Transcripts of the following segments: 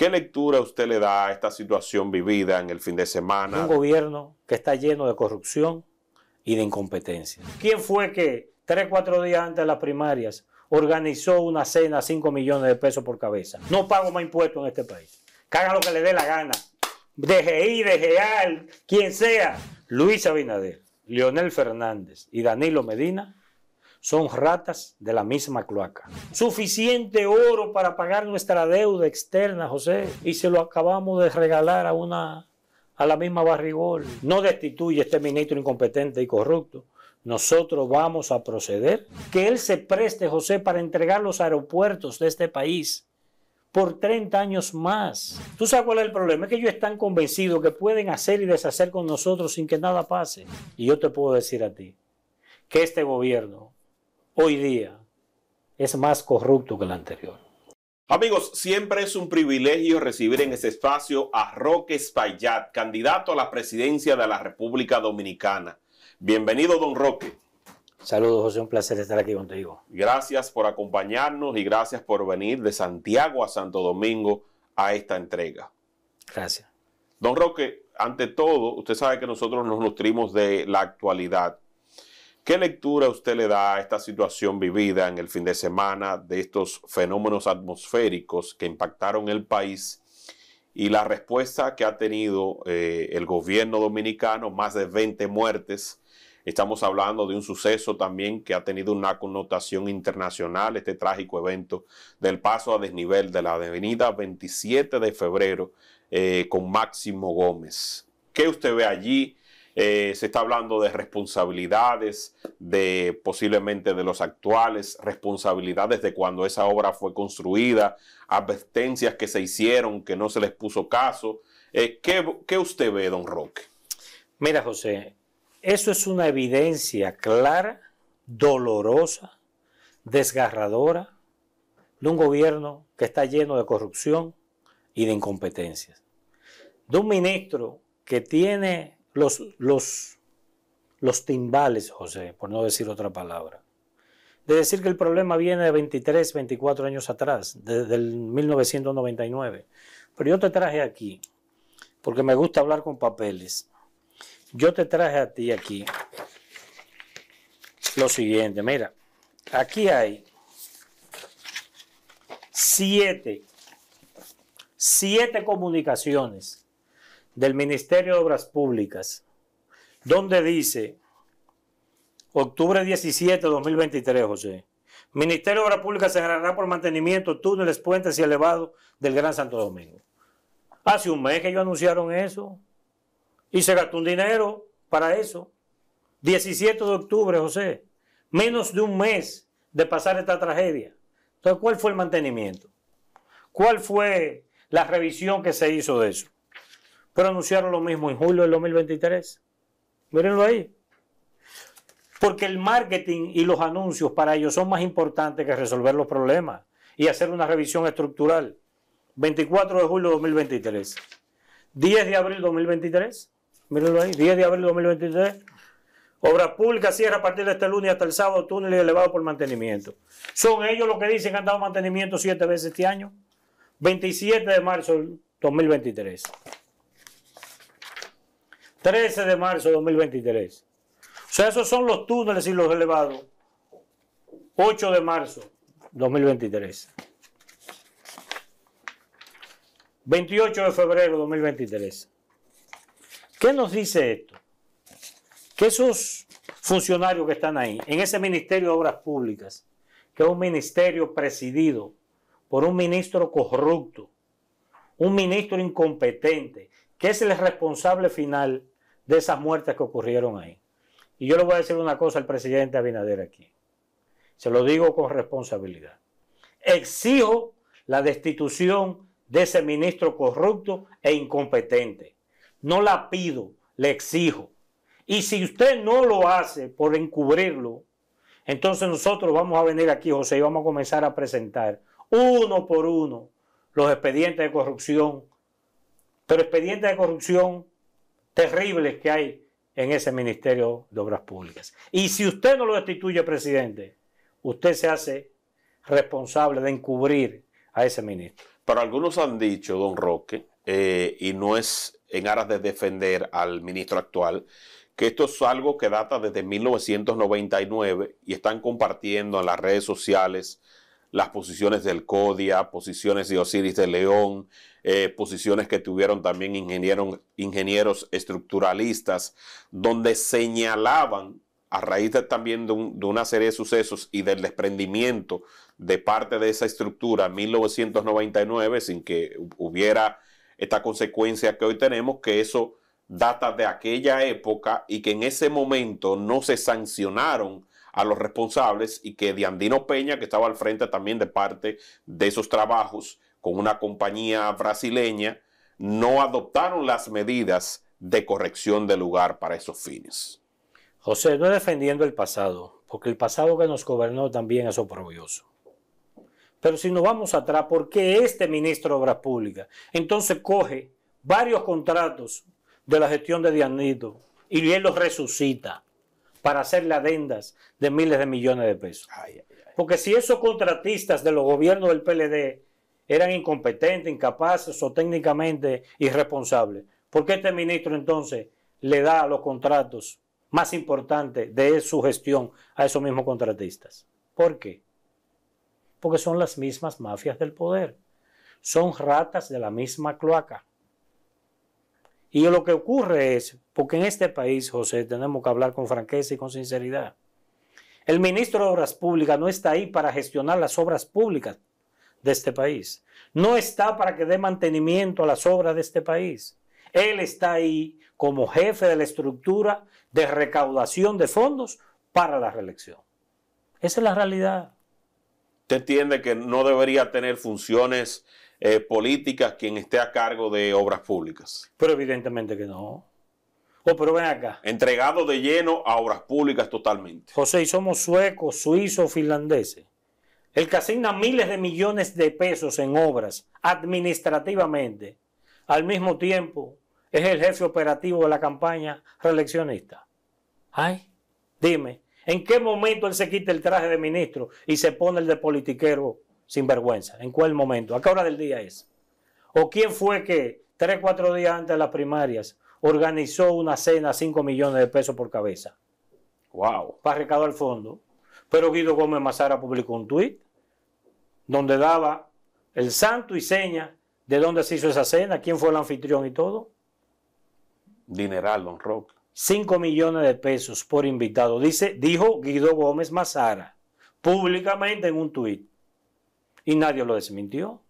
¿Qué lectura usted le da a esta situación vivida en el fin de semana? Un gobierno que está lleno de corrupción y de incompetencia. ¿Quién fue que tres, cuatro días antes de las primarias organizó una cena a 5 millones de pesos por cabeza? No pago más impuestos en este país. Caga lo que le dé la gana. DGI, DGA, quien sea. Luis Abinader, Leonel Fernández y Danilo Medina son ratas de la misma cloaca. Suficiente oro para pagar nuestra deuda externa, José, y se lo acabamos de regalar a una a la misma barrigol. No destituye a este ministro incompetente y corrupto. Nosotros vamos a proceder que él se preste, José, para entregar los aeropuertos de este país por 30 años más. ¿Tú sabes cuál es el problema? Es que ellos están convencidos que pueden hacer y deshacer con nosotros sin que nada pase. Y yo te puedo decir a ti que este gobierno hoy día es más corrupto que el anterior. Amigos, siempre es un privilegio recibir en este espacio a Roque Espaillat, candidato a la presidencia de la República Dominicana. Bienvenido, don Roque. Saludos, José, un placer estar aquí contigo. Gracias por acompañarnos y gracias por venir de Santiago a Santo Domingo a esta entrega. Gracias. Don Roque, ante todo, usted sabe que nosotros nos nutrimos de la actualidad ¿Qué lectura usted le da a esta situación vivida en el fin de semana de estos fenómenos atmosféricos que impactaron el país y la respuesta que ha tenido eh, el gobierno dominicano? Más de 20 muertes. Estamos hablando de un suceso también que ha tenido una connotación internacional, este trágico evento del paso a desnivel de la avenida 27 de febrero eh, con Máximo Gómez. ¿Qué usted ve allí? Eh, se está hablando de responsabilidades, de posiblemente de los actuales, responsabilidades de cuando esa obra fue construida, advertencias que se hicieron, que no se les puso caso. Eh, ¿Qué usted ve, don Roque? Mira, José, eso es una evidencia clara, dolorosa, desgarradora de un gobierno que está lleno de corrupción y de incompetencias. De un ministro que tiene los, los, los timbales, José, por no decir otra palabra. De decir que el problema viene de 23, 24 años atrás, desde el 1999. Pero yo te traje aquí, porque me gusta hablar con papeles. Yo te traje a ti aquí lo siguiente, mira, aquí hay siete, siete comunicaciones del Ministerio de Obras Públicas, donde dice, octubre 17 de 2023, José, Ministerio de Obras Públicas se agarrará por mantenimiento, túneles, puentes y elevados del Gran Santo Domingo. Hace un mes que ellos anunciaron eso y se gastó un dinero para eso. 17 de octubre, José, menos de un mes de pasar esta tragedia. Entonces, ¿cuál fue el mantenimiento? ¿Cuál fue la revisión que se hizo de eso? pero anunciaron lo mismo en julio del 2023. Mírenlo ahí. Porque el marketing y los anuncios para ellos son más importantes que resolver los problemas y hacer una revisión estructural. 24 de julio de 2023. 10 de abril de 2023. Mírenlo ahí. 10 de abril de 2023. Obras públicas cierra a partir de este lunes hasta el sábado túneles elevado por mantenimiento. Son ellos los que dicen que han dado mantenimiento siete veces este año. 27 de marzo del 2023. 13 de marzo de 2023. O sea, esos son los túneles y los elevados. 8 de marzo 2023. 28 de febrero de 2023. ¿Qué nos dice esto? Que esos funcionarios que están ahí, en ese Ministerio de Obras Públicas, que es un ministerio presidido por un ministro corrupto, un ministro incompetente, que es el responsable final de esas muertes que ocurrieron ahí. Y yo le voy a decir una cosa al presidente Abinader aquí. Se lo digo con responsabilidad. Exijo la destitución de ese ministro corrupto e incompetente. No la pido, le exijo. Y si usted no lo hace por encubrirlo, entonces nosotros vamos a venir aquí, José, y vamos a comenzar a presentar uno por uno los expedientes de corrupción. Pero expedientes de corrupción terribles que hay en ese Ministerio de Obras Públicas. Y si usted no lo destituye, presidente, usted se hace responsable de encubrir a ese ministro. Pero algunos han dicho, don Roque, eh, y no es en aras de defender al ministro actual, que esto es algo que data desde 1999 y están compartiendo en las redes sociales las posiciones del CODIA, posiciones de Osiris de León, eh, posiciones que tuvieron también ingenieros estructuralistas, donde señalaban, a raíz también de, de, una serie de sucesos y del desprendimiento de parte de esa estructura en 1999, sin que hubiera esta consecuencia que hoy tenemos, que eso data de aquella época y que en ese momento no se sancionaron a los responsables y que Diandino Peña, que estaba al frente también de parte de esos trabajos con una compañía brasileña, no adoptaron las medidas de corrección del lugar para esos fines. José, no defendiendo el pasado, porque el pasado que nos gobernó también es oprobioso. Pero si nos vamos atrás, ¿por qué este ministro de Obras Públicas entonces coge varios contratos de la gestión de Dianito y bien los resucita? para hacerle adendas de miles de millones de pesos. Porque si esos contratistas de los gobiernos del PLD eran incompetentes, incapaces o técnicamente irresponsables, ¿por qué este ministro entonces le da los contratos más importantes de su gestión a esos mismos contratistas? ¿Por qué? Porque son las mismas mafias del poder, son ratas de la misma cloaca. Y lo que ocurre es, porque en este país, José, tenemos que hablar con franqueza y con sinceridad. El ministro de Obras Públicas no está ahí para gestionar las obras públicas de este país. No está para que dé mantenimiento a las obras de este país. Él está ahí como jefe de la estructura de recaudación de fondos para la reelección. Esa es la realidad. ¿Usted entiende que no debería tener funciones eh, políticas quien esté a cargo de obras públicas. Pero evidentemente que no. Oh, pero ven acá. Entregado de lleno a obras públicas totalmente. José, y somos suecos, suizos, finlandeses. El que asigna miles de millones de pesos en obras administrativamente, al mismo tiempo es el jefe operativo de la campaña reeleccionista. Ay, dime, ¿en qué momento él se quita el traje de ministro y se pone el de politiquero vergüenza. ¿En cuál momento? ¿A qué hora del día es? ¿O quién fue que tres, cuatro días antes de las primarias organizó una cena a 5 millones de pesos por cabeza? ¡Wow! Para al fondo. Pero Guido Gómez Mazara publicó un tuit donde daba el santo y seña de dónde se hizo esa cena, quién fue el anfitrión y todo. Dineral, don Rock. 5 millones de pesos por invitado, dice, dijo Guido Gómez Mazara, públicamente en un tuit. Y nadie lo desmintió.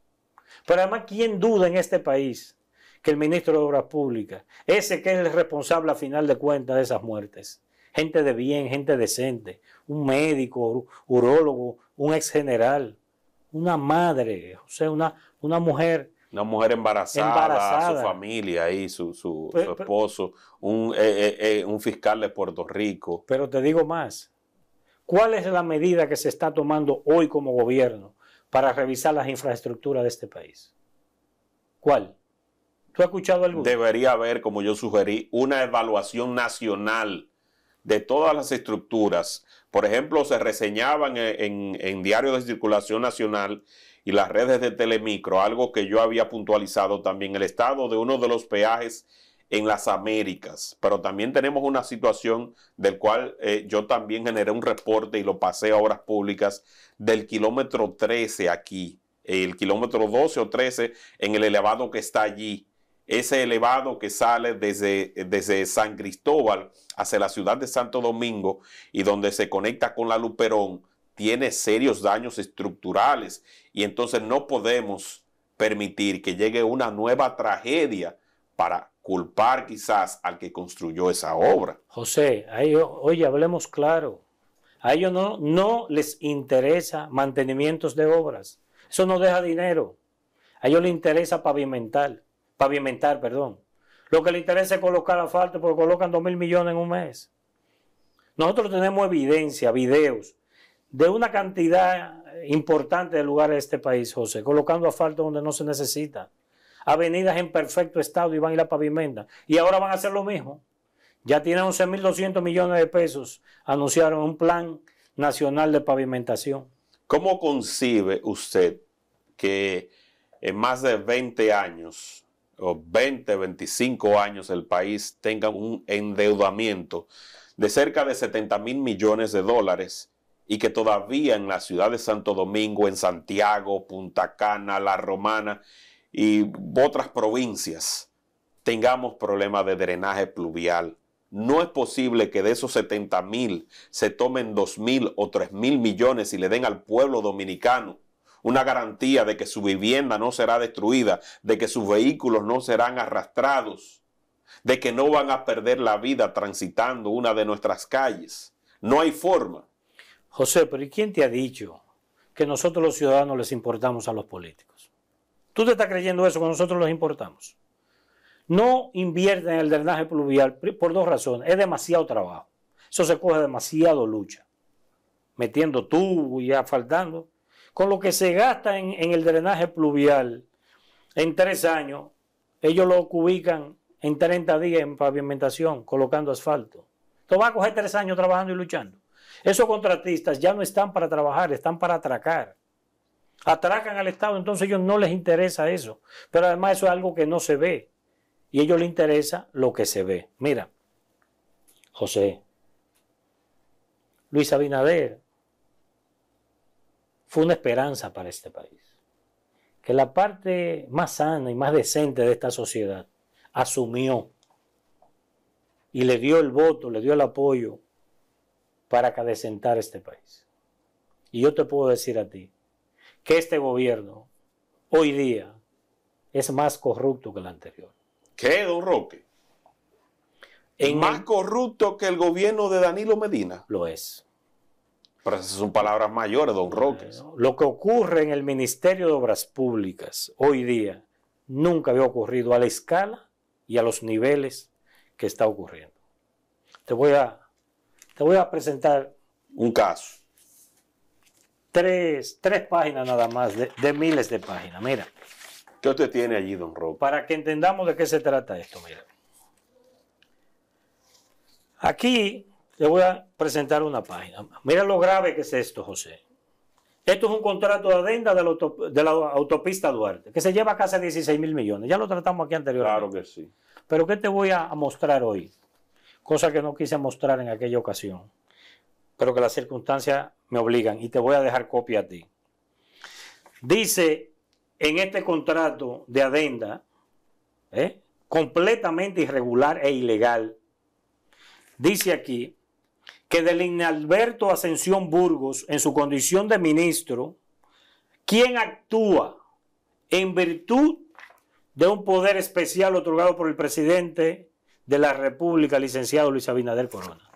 Pero además, ¿quién duda en este país que el ministro de Obras Públicas, ese que es el responsable a final de cuentas de esas muertes, gente de bien, gente decente, un médico, urólogo, un ex general, una madre, o sea, una, una mujer una mujer embarazada, su familia y su, esposo, un, eh, eh, eh, un, fiscal de Puerto Rico. Pero te digo más, ¿cuál es la medida que se está tomando hoy como gobierno para revisar las infraestructuras de este país. ¿Cuál? ¿Tú has escuchado algo? Debería haber, como yo sugerí, una evaluación nacional de todas las estructuras. Por ejemplo, se reseñaban en, diario de circulación nacional y las redes de telemicro, algo que yo había puntualizado también, el estado de uno de los peajes en las Américas, pero también tenemos una situación del cual eh, yo también generé un reporte y lo pasé a obras públicas del kilómetro 13 aquí, el kilómetro 12 o 13 en el elevado que está allí, ese elevado que sale desde, desde San Cristóbal hacia la ciudad de Santo Domingo y donde se conecta con la Luperón, tiene serios daños estructurales y entonces no podemos permitir que llegue una nueva tragedia para culpar quizás al que construyó esa obra. José, oye, hablemos claro. A ellos no, no les interesa mantenimientos de obras. Eso no deja dinero. A ellos les interesa pavimentar, pavimentar, perdón. Lo que les interesa es colocar asfalto porque colocan 2 mil millones en un mes. Nosotros tenemos evidencia, videos, de una cantidad importante de lugares de este país, José, colocando asfalto donde no se necesita avenidas en perfecto estado y van y la pavimenta Y ahora van a hacer lo mismo. Ya tienen 11.200 millones de pesos. Anunciaron un plan nacional de pavimentación. ¿Cómo concibe usted que en más de 20 años, o 20, 25 años, el país tenga un endeudamiento de cerca de 70 mil millones de dólares y que todavía en la ciudad de Santo Domingo, en Santiago, Punta Cana, La Romana y otras provincias tengamos problemas de drenaje pluvial. No es posible que de esos 70 mil se tomen 2 mil o 3 mil millones y le den al pueblo dominicano una garantía de que su vivienda no será destruida, de que sus vehículos no serán arrastrados, de que no van a perder la vida transitando una de nuestras calles. No hay forma. José, pero ¿y quién te ha dicho que nosotros los ciudadanos les importamos a los políticos? ¿Tú te estás creyendo eso que nosotros los importamos? No invierten en el drenaje pluvial por dos razones. Es demasiado trabajo. Eso se coge demasiado lucha. Metiendo tubo y asfaltando. Con lo que se gasta en, el drenaje pluvial en tres años, ellos lo ubican en 30 días en pavimentación, colocando asfalto. Tú va a coger tres años trabajando y luchando. Esos contratistas ya no están para trabajar, están para atracar atracan al Estado, entonces a ellos no les interesa eso. Pero además eso es algo que no se ve. Y a ellos les interesa lo que se ve. Mira, José, Luis Abinader fue una esperanza para este país. Que la parte más sana y más decente de esta sociedad asumió y le dio el voto, le dio el apoyo para acadecentar este país. Y yo te puedo decir a ti, que este gobierno hoy día es más corrupto que el anterior. ¿Qué, don Roque? más corrupto que el gobierno de Danilo Medina. Lo es. Pero esas son palabras mayores, don Roque. lo que ocurre en el Ministerio de Obras Públicas hoy día nunca había ocurrido a la escala y a los niveles que está ocurriendo. Te voy a, te voy a presentar un caso tres, páginas nada más, de, miles de páginas. Mira. ¿Qué usted tiene allí, don Rob? Para que entendamos de qué se trata esto, mira. Aquí le voy a presentar una página. Mira lo grave que es esto, José. Esto es un contrato de adenda de la, de la autopista Duarte, que se lleva casi 16 mil millones. Ya lo tratamos aquí anteriormente. Claro que sí. Pero ¿qué te voy a mostrar hoy? Cosa que no quise mostrar en aquella ocasión pero que las circunstancias me obligan y te voy a dejar copia a ti. Dice en este contrato de adenda, ¿eh? completamente irregular e ilegal, dice aquí que del Inalberto Ascensión Burgos, en su condición de ministro, quien actúa en virtud de un poder especial otorgado por el presidente de la República, licenciado Luis Abinader Corona.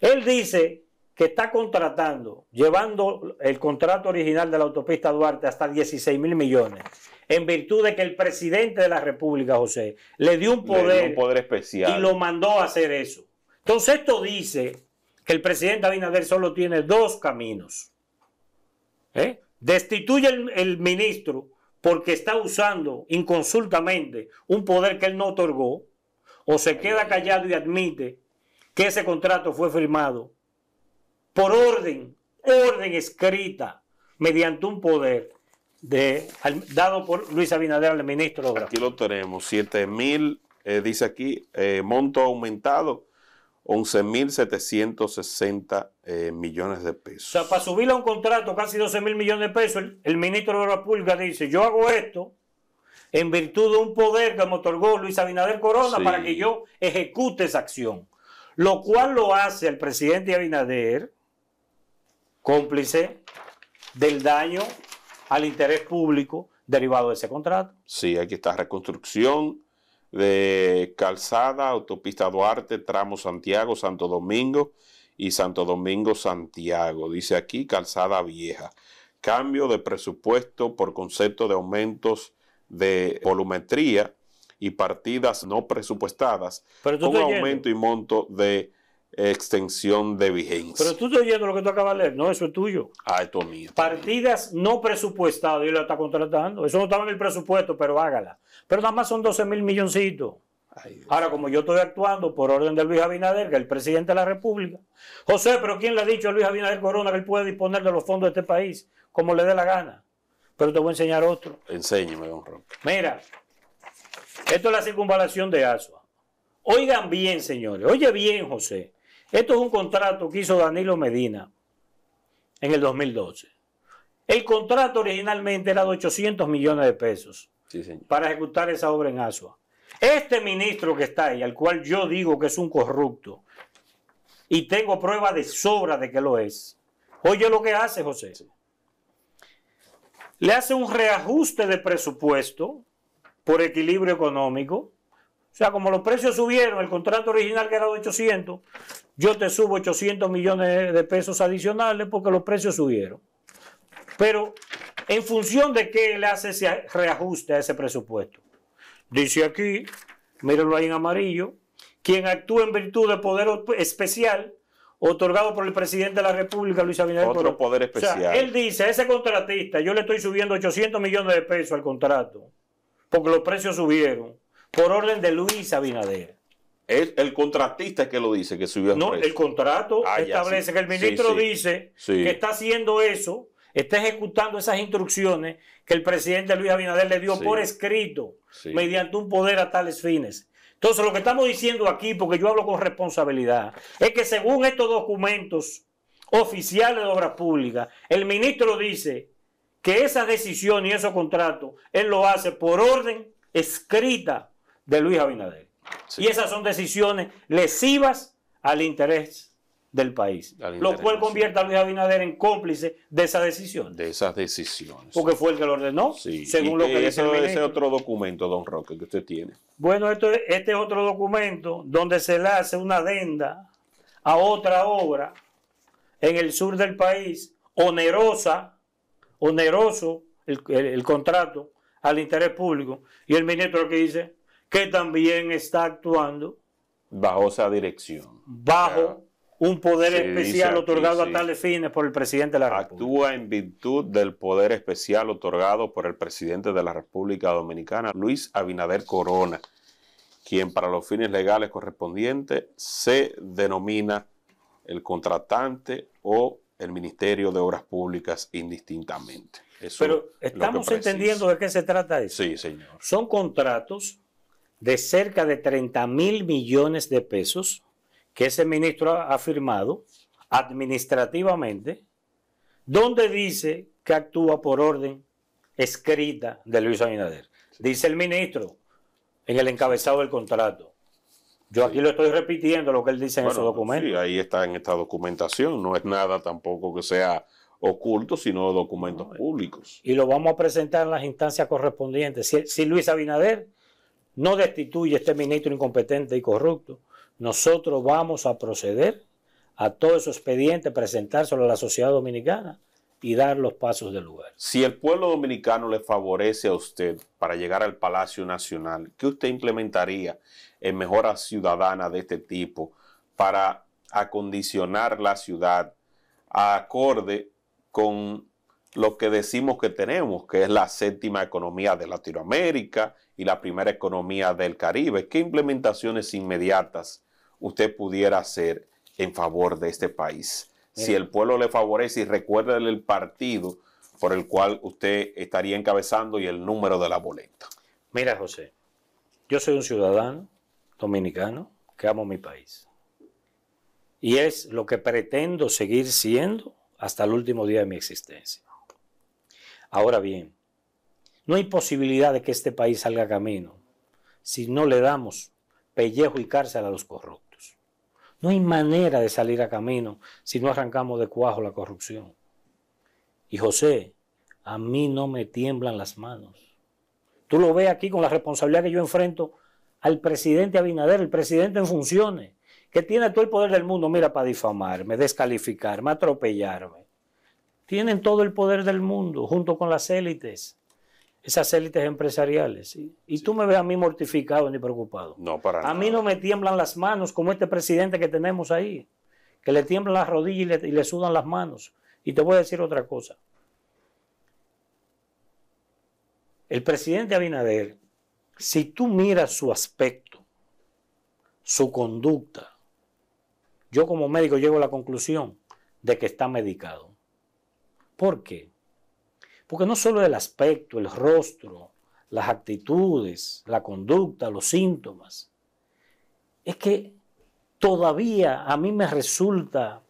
Él dice que está contratando, llevando el contrato original de la autopista Duarte hasta 16 mil millones, en virtud de que el presidente de la República, José, le dio un poder, especial y lo mandó a hacer eso. Entonces esto dice que el presidente Abinader solo tiene dos caminos. ¿eh? Destituye al ministro porque está usando inconsultamente un poder que él no otorgó, o se queda callado y admite que ese contrato fue firmado por orden, orden escrita, mediante un poder dado por Luis Abinader al ministro. Aquí lo tenemos, 7 mil, eh, dice aquí, eh, monto aumentado, 11.760 760 eh, millones de pesos. O sea, para subirle a un contrato casi 12 mil millones de pesos, el, ministro de Obras Públicas dice, yo hago esto en virtud de un poder que me otorgó Luis Abinader Corona para que yo ejecute esa acción. Lo cual lo hace el presidente Abinader cómplice del daño al interés público derivado de ese contrato. Sí, aquí está reconstrucción de Calzada, Autopista Duarte, Tramo Santiago, Santo Domingo y Santo Domingo Santiago. Dice aquí Calzada Vieja. Cambio de presupuesto por concepto de aumentos de volumetría y partidas no presupuestadas con aumento y monto de extensión de vigencia. Pero tú estás oyendo lo que tú acabas de leer. No, eso es tuyo. Ah, esto es mío. Partidas no presupuestadas, y la está contratando. Eso no estaba en el presupuesto, pero hágala. Pero nada más son 12 mil milloncitos. Ahora, como yo estoy actuando por orden de Luis Abinader, que es el presidente de la República, José, pero ¿quién le ha dicho a Luis Abinader Corona que él puede disponer de los fondos de este país como le dé la gana? Pero te voy a enseñar otro. Enséñeme, don Roque. Mira, esto es la circunvalación de Asua. Oigan bien, señores. Oye bien, José. Esto es un contrato que hizo Danilo Medina en el 2012. El contrato originalmente era de 800 millones de pesos para ejecutar esa obra en Asua. Este ministro que está ahí, al cual yo digo que es un corrupto, y tengo prueba de sobra de que lo es, oye lo que hace José. Le hace un reajuste de presupuesto por equilibrio económico o sea, como los precios subieron, el contrato original que era de 800, yo te subo 800 millones de pesos adicionales porque los precios subieron. Pero, ¿en función de qué le hace ese reajuste a ese presupuesto? Dice aquí, mírenlo ahí en amarillo, quien actúa en virtud de poder especial otorgado por el presidente de la República, Luis Abinader. Otro poder especial. él dice a ese contratista, yo le estoy subiendo 800 millones de pesos al contrato, porque los precios subieron por orden de Luis Abinader. Es el contratista que lo dice, que subió No, el contrato ah, establece que el ministro dice que está haciendo eso, está ejecutando esas instrucciones que el presidente Luis Abinader le dio por escrito, mediante un poder a tales fines. Entonces, lo que estamos diciendo aquí, porque yo hablo con responsabilidad, es que según estos documentos oficiales de Obras Públicas, el ministro dice que esa decisión y esos contratos, él lo hace por orden escrita de Luis Abinader. Y esas son decisiones lesivas al interés del país. lo cual convierte a Luis Abinader en cómplice de esas decisiones. De esas decisiones. Porque fue el que lo ordenó, sí. según lo que ese, dice ese otro documento, don Roque, que usted tiene. Bueno, esto, este es otro documento donde se le hace una adenda a otra obra en el sur del país, onerosa, oneroso el, el contrato al interés público. Y el ministro que dice, que también está actuando bajo esa dirección. Bajo un poder especial otorgado a tales fines por el presidente de la Actúa República. Actúa en virtud del poder especial otorgado por el presidente de la República Dominicana, Luis Abinader Corona quien para los fines legales correspondientes se denomina el contratante o el Ministerio de Obras Públicas indistintamente. Pero estamos entendiendo de qué se trata eso. Sí, señor. Son contratos de cerca de 30 mil millones de pesos que ese ministro ha firmado administrativamente, donde dice que actúa por orden escrita de Luis Abinader. Dice el ministro en el encabezado del contrato. Yo aquí lo estoy repitiendo lo que él dice en su documento ahí está en esta documentación. No es nada tampoco que sea oculto, sino documentos eh. públicos. Y lo vamos a presentar en las instancias correspondientes. si Luis Abinader no destituye este ministro incompetente y corrupto, nosotros vamos a proceder a todo esos expediente, presentárselo a la sociedad dominicana y dar los pasos del lugar. Si el pueblo dominicano le favorece a usted para llegar al Palacio Nacional, ¿qué usted implementaría en mejora ciudadana de este tipo para acondicionar la ciudad a acorde con lo que decimos que tenemos, que es la séptima economía de Latinoamérica y la primera economía del Caribe. ¿Qué implementaciones inmediatas usted pudiera hacer en favor de este país? Si el pueblo le favorece y recuérdale el partido por el cual usted estaría encabezando y el número de la boleta. Mira, José, yo soy un ciudadano dominicano que amo mi país. Y es lo que pretendo seguir siendo hasta el último día de mi existencia. Ahora bien, no hay posibilidad de que este país salga a camino si no le damos pellejo y cárcel a los corruptos. No hay manera de salir a camino si no arrancamos de cuajo la corrupción. Y José, a mí no me tiemblan las manos. Tú lo ves aquí con la responsabilidad que yo enfrento al presidente Abinader, el presidente en funciones, que tiene todo el poder del mundo, mira, para difamarme, descalificarme, atropellarme tienen todo el poder del mundo junto con las élites, esas élites empresariales. Y tú me ves a mí mortificado ni preocupado. No, para A mí no me tiemblan las manos como este presidente que tenemos ahí, que le tiemblan las rodillas y le, y le sudan las manos. Y te voy a decir otra cosa. El presidente Abinader, si tú miras su aspecto, su conducta, yo como médico llego a la conclusión de que está medicado. ¿Por qué? Porque no solo el aspecto, el rostro, las actitudes, la conducta, los síntomas. Es que todavía a mí me resulta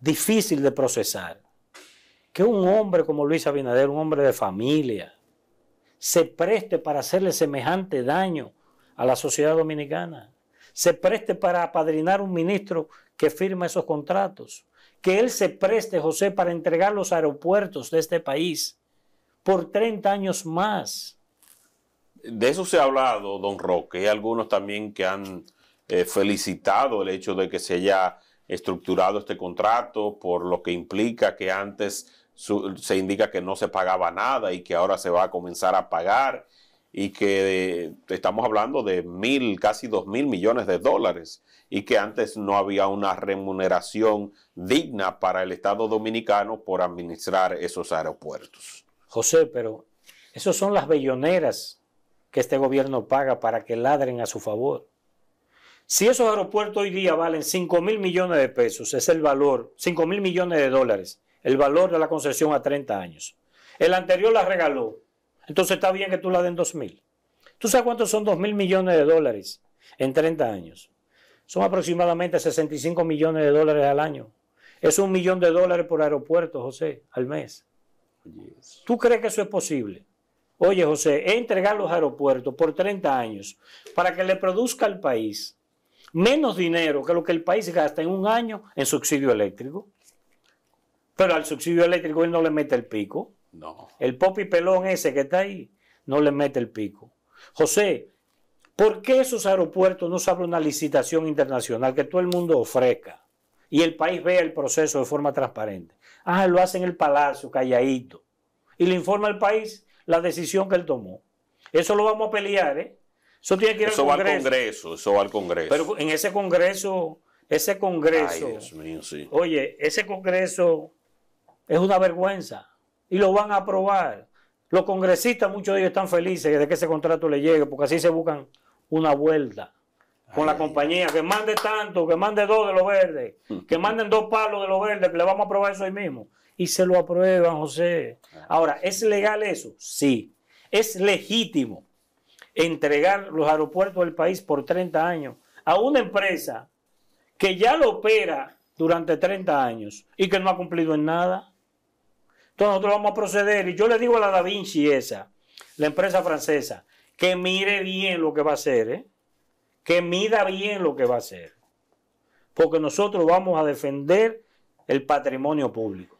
difícil de procesar que un hombre como Luis Abinader, un hombre de familia, se preste para hacerle semejante daño a la sociedad dominicana, se preste para apadrinar un ministro que firma esos contratos, que él se preste, José, para entregar los aeropuertos de este país por 30 años más. De eso se ha hablado, don Roque. Hay algunos también que han eh, felicitado el hecho de que se haya estructurado este contrato, por lo que implica que antes se indica que no se pagaba nada y que ahora se va a comenzar a pagar y que eh, estamos hablando de mil, casi dos mil millones de dólares y que antes no había una remuneración digna para el Estado dominicano por administrar esos aeropuertos. José, pero esas son las belloneras que este gobierno paga para que ladren a su favor. Si esos aeropuertos hoy día valen 5 mil millones de pesos, es el valor, 5 mil millones de dólares, el valor de la concesión a 30 años. El anterior la regaló, entonces está bien que tú la den 2 mil. ¿Tú sabes cuántos son 2 mil millones de dólares en 30 años? son aproximadamente 65 millones de dólares al año. Es un millón de dólares por aeropuerto, José, al mes. ¿Tú crees que eso es posible? Oye, José, entregar los aeropuertos por 30 años para que le produzca al país menos dinero que lo que el país gasta en un año en subsidio eléctrico. Pero al subsidio eléctrico él no le mete el pico. No. El popi pelón ese que está ahí no le mete el pico. José, ¿Por qué esos aeropuertos no se abre una licitación internacional que todo el mundo ofrezca y el país vea el proceso de forma transparente? Ah, lo hacen en el palacio, calladito, y le informa al país la decisión que él tomó. Eso lo vamos a pelear, ¿eh? Eso tiene que ir al Congreso. va al Congreso, eso va al Congreso. Pero en ese Congreso, ese Congreso. Ay, Dios mío, sí. Oye, ese Congreso es una vergüenza y lo van a aprobar. Los congresistas, muchos de ellos están felices de que ese contrato le llegue, porque así se buscan una vuelta con la compañía, que mande tanto, que mande dos de los verdes, mm. que manden dos palos de los verdes, que le vamos a aprobar eso ahí mismo. Y se lo aprueban, José. Ah. Ahora, ¿es legal eso? Sí. Es legítimo entregar los aeropuertos del país por 30 años a una empresa que ya lo opera durante 30 años y que no ha cumplido en nada. Entonces nosotros vamos a proceder y yo le digo a la Da Vinci esa, la empresa francesa, que mire bien lo que va a hacer, ¿eh? que mida bien lo que va a hacer. Porque nosotros vamos a defender el patrimonio público.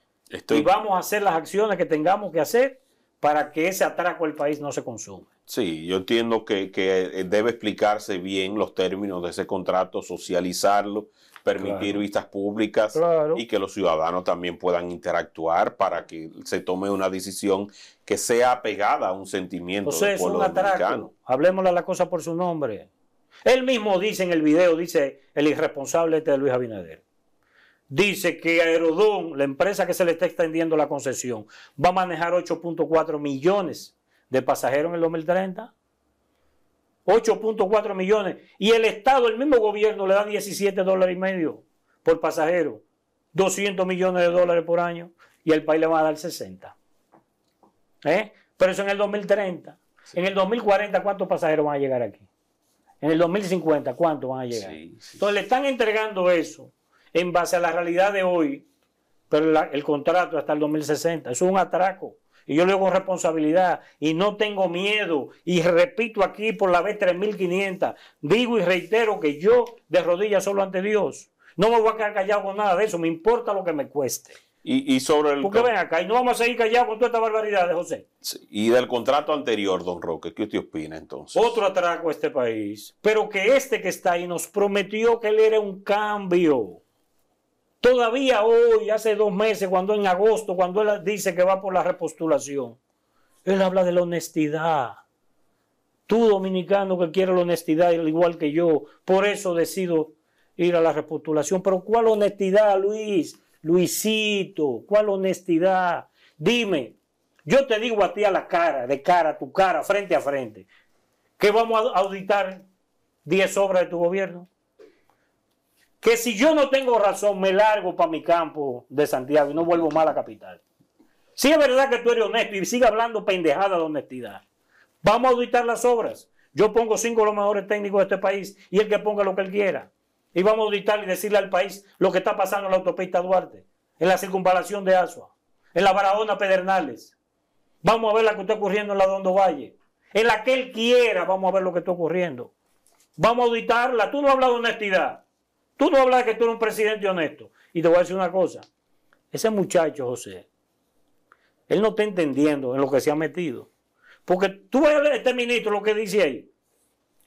Y vamos a hacer las acciones que tengamos que hacer para que ese atraco al país no se consuma. Sí, yo entiendo que, que, debe explicarse bien los términos de ese contrato, socializarlo permitir vistas públicas y que los ciudadanos también puedan interactuar para que se tome una decisión que sea apegada a un sentimiento o sea, es un Atraco. Hablemos la cosa por su nombre. Él mismo dice en el video, dice el irresponsable este de Luis Abinader. Dice que Aerodón, la empresa que se le está extendiendo la concesión, va a manejar 8.4 millones de pasajeros en el 2030. 8.4 millones. Y el Estado, el mismo gobierno, le da 17 dólares y medio por pasajero. 200 millones de dólares por año. Y el país le va a dar 60. ¿Eh? Pero eso en el 2030. En el 2040, ¿cuántos pasajeros van a llegar aquí? En el 2050, ¿cuántos van a llegar? Entonces le están entregando eso en base a la realidad de hoy, pero el contrato hasta el 2060. Eso es un atraco y yo le hago responsabilidad y no tengo miedo y repito aquí por la vez 3500, digo y reitero que yo de rodillas solo ante Dios. No me voy a quedar callado con nada de eso, me importa lo que me cueste. Y, sobre el. Porque ven acá, y no vamos a seguir callados con toda esta barbaridad José. y del contrato anterior, don Roque, ¿qué usted opina entonces? Otro atraco a este país. Pero que este que está ahí nos prometió que él era un cambio. Todavía hoy, hace dos meses, cuando en agosto, cuando él dice que va por la repostulación, él habla de la honestidad. Tú, dominicano, que quieres la honestidad, igual que yo, por eso decido ir a la repostulación. Pero ¿cuál honestidad, Luis? Luisito, ¿cuál honestidad? Dime, yo te digo a ti a la cara, de cara, a tu cara, frente a frente, que vamos a auditar 10 obras de tu gobierno que si yo no tengo razón, me largo para mi campo de Santiago y no vuelvo más a la capital. Si es verdad que tú eres honesto y sigue hablando pendejada de honestidad, vamos a auditar las obras. Yo pongo cinco de los mejores técnicos de este país y el que ponga lo que él quiera. Y vamos a auditar y decirle al país lo que está pasando en la autopista Duarte, en la circunvalación de Azua. en la Barahona Pedernales. Vamos a ver lo que está ocurriendo en la Dondo Valle. En la que él quiera, vamos a ver lo que está ocurriendo. Vamos a auditarla. Tú no hablas de honestidad. Tú no hablas que tú eres un presidente honesto. Y te voy a decir una cosa. Ese muchacho, José, él no está entendiendo en lo que se ha metido. Porque tú ves este ministro lo que dice ahí,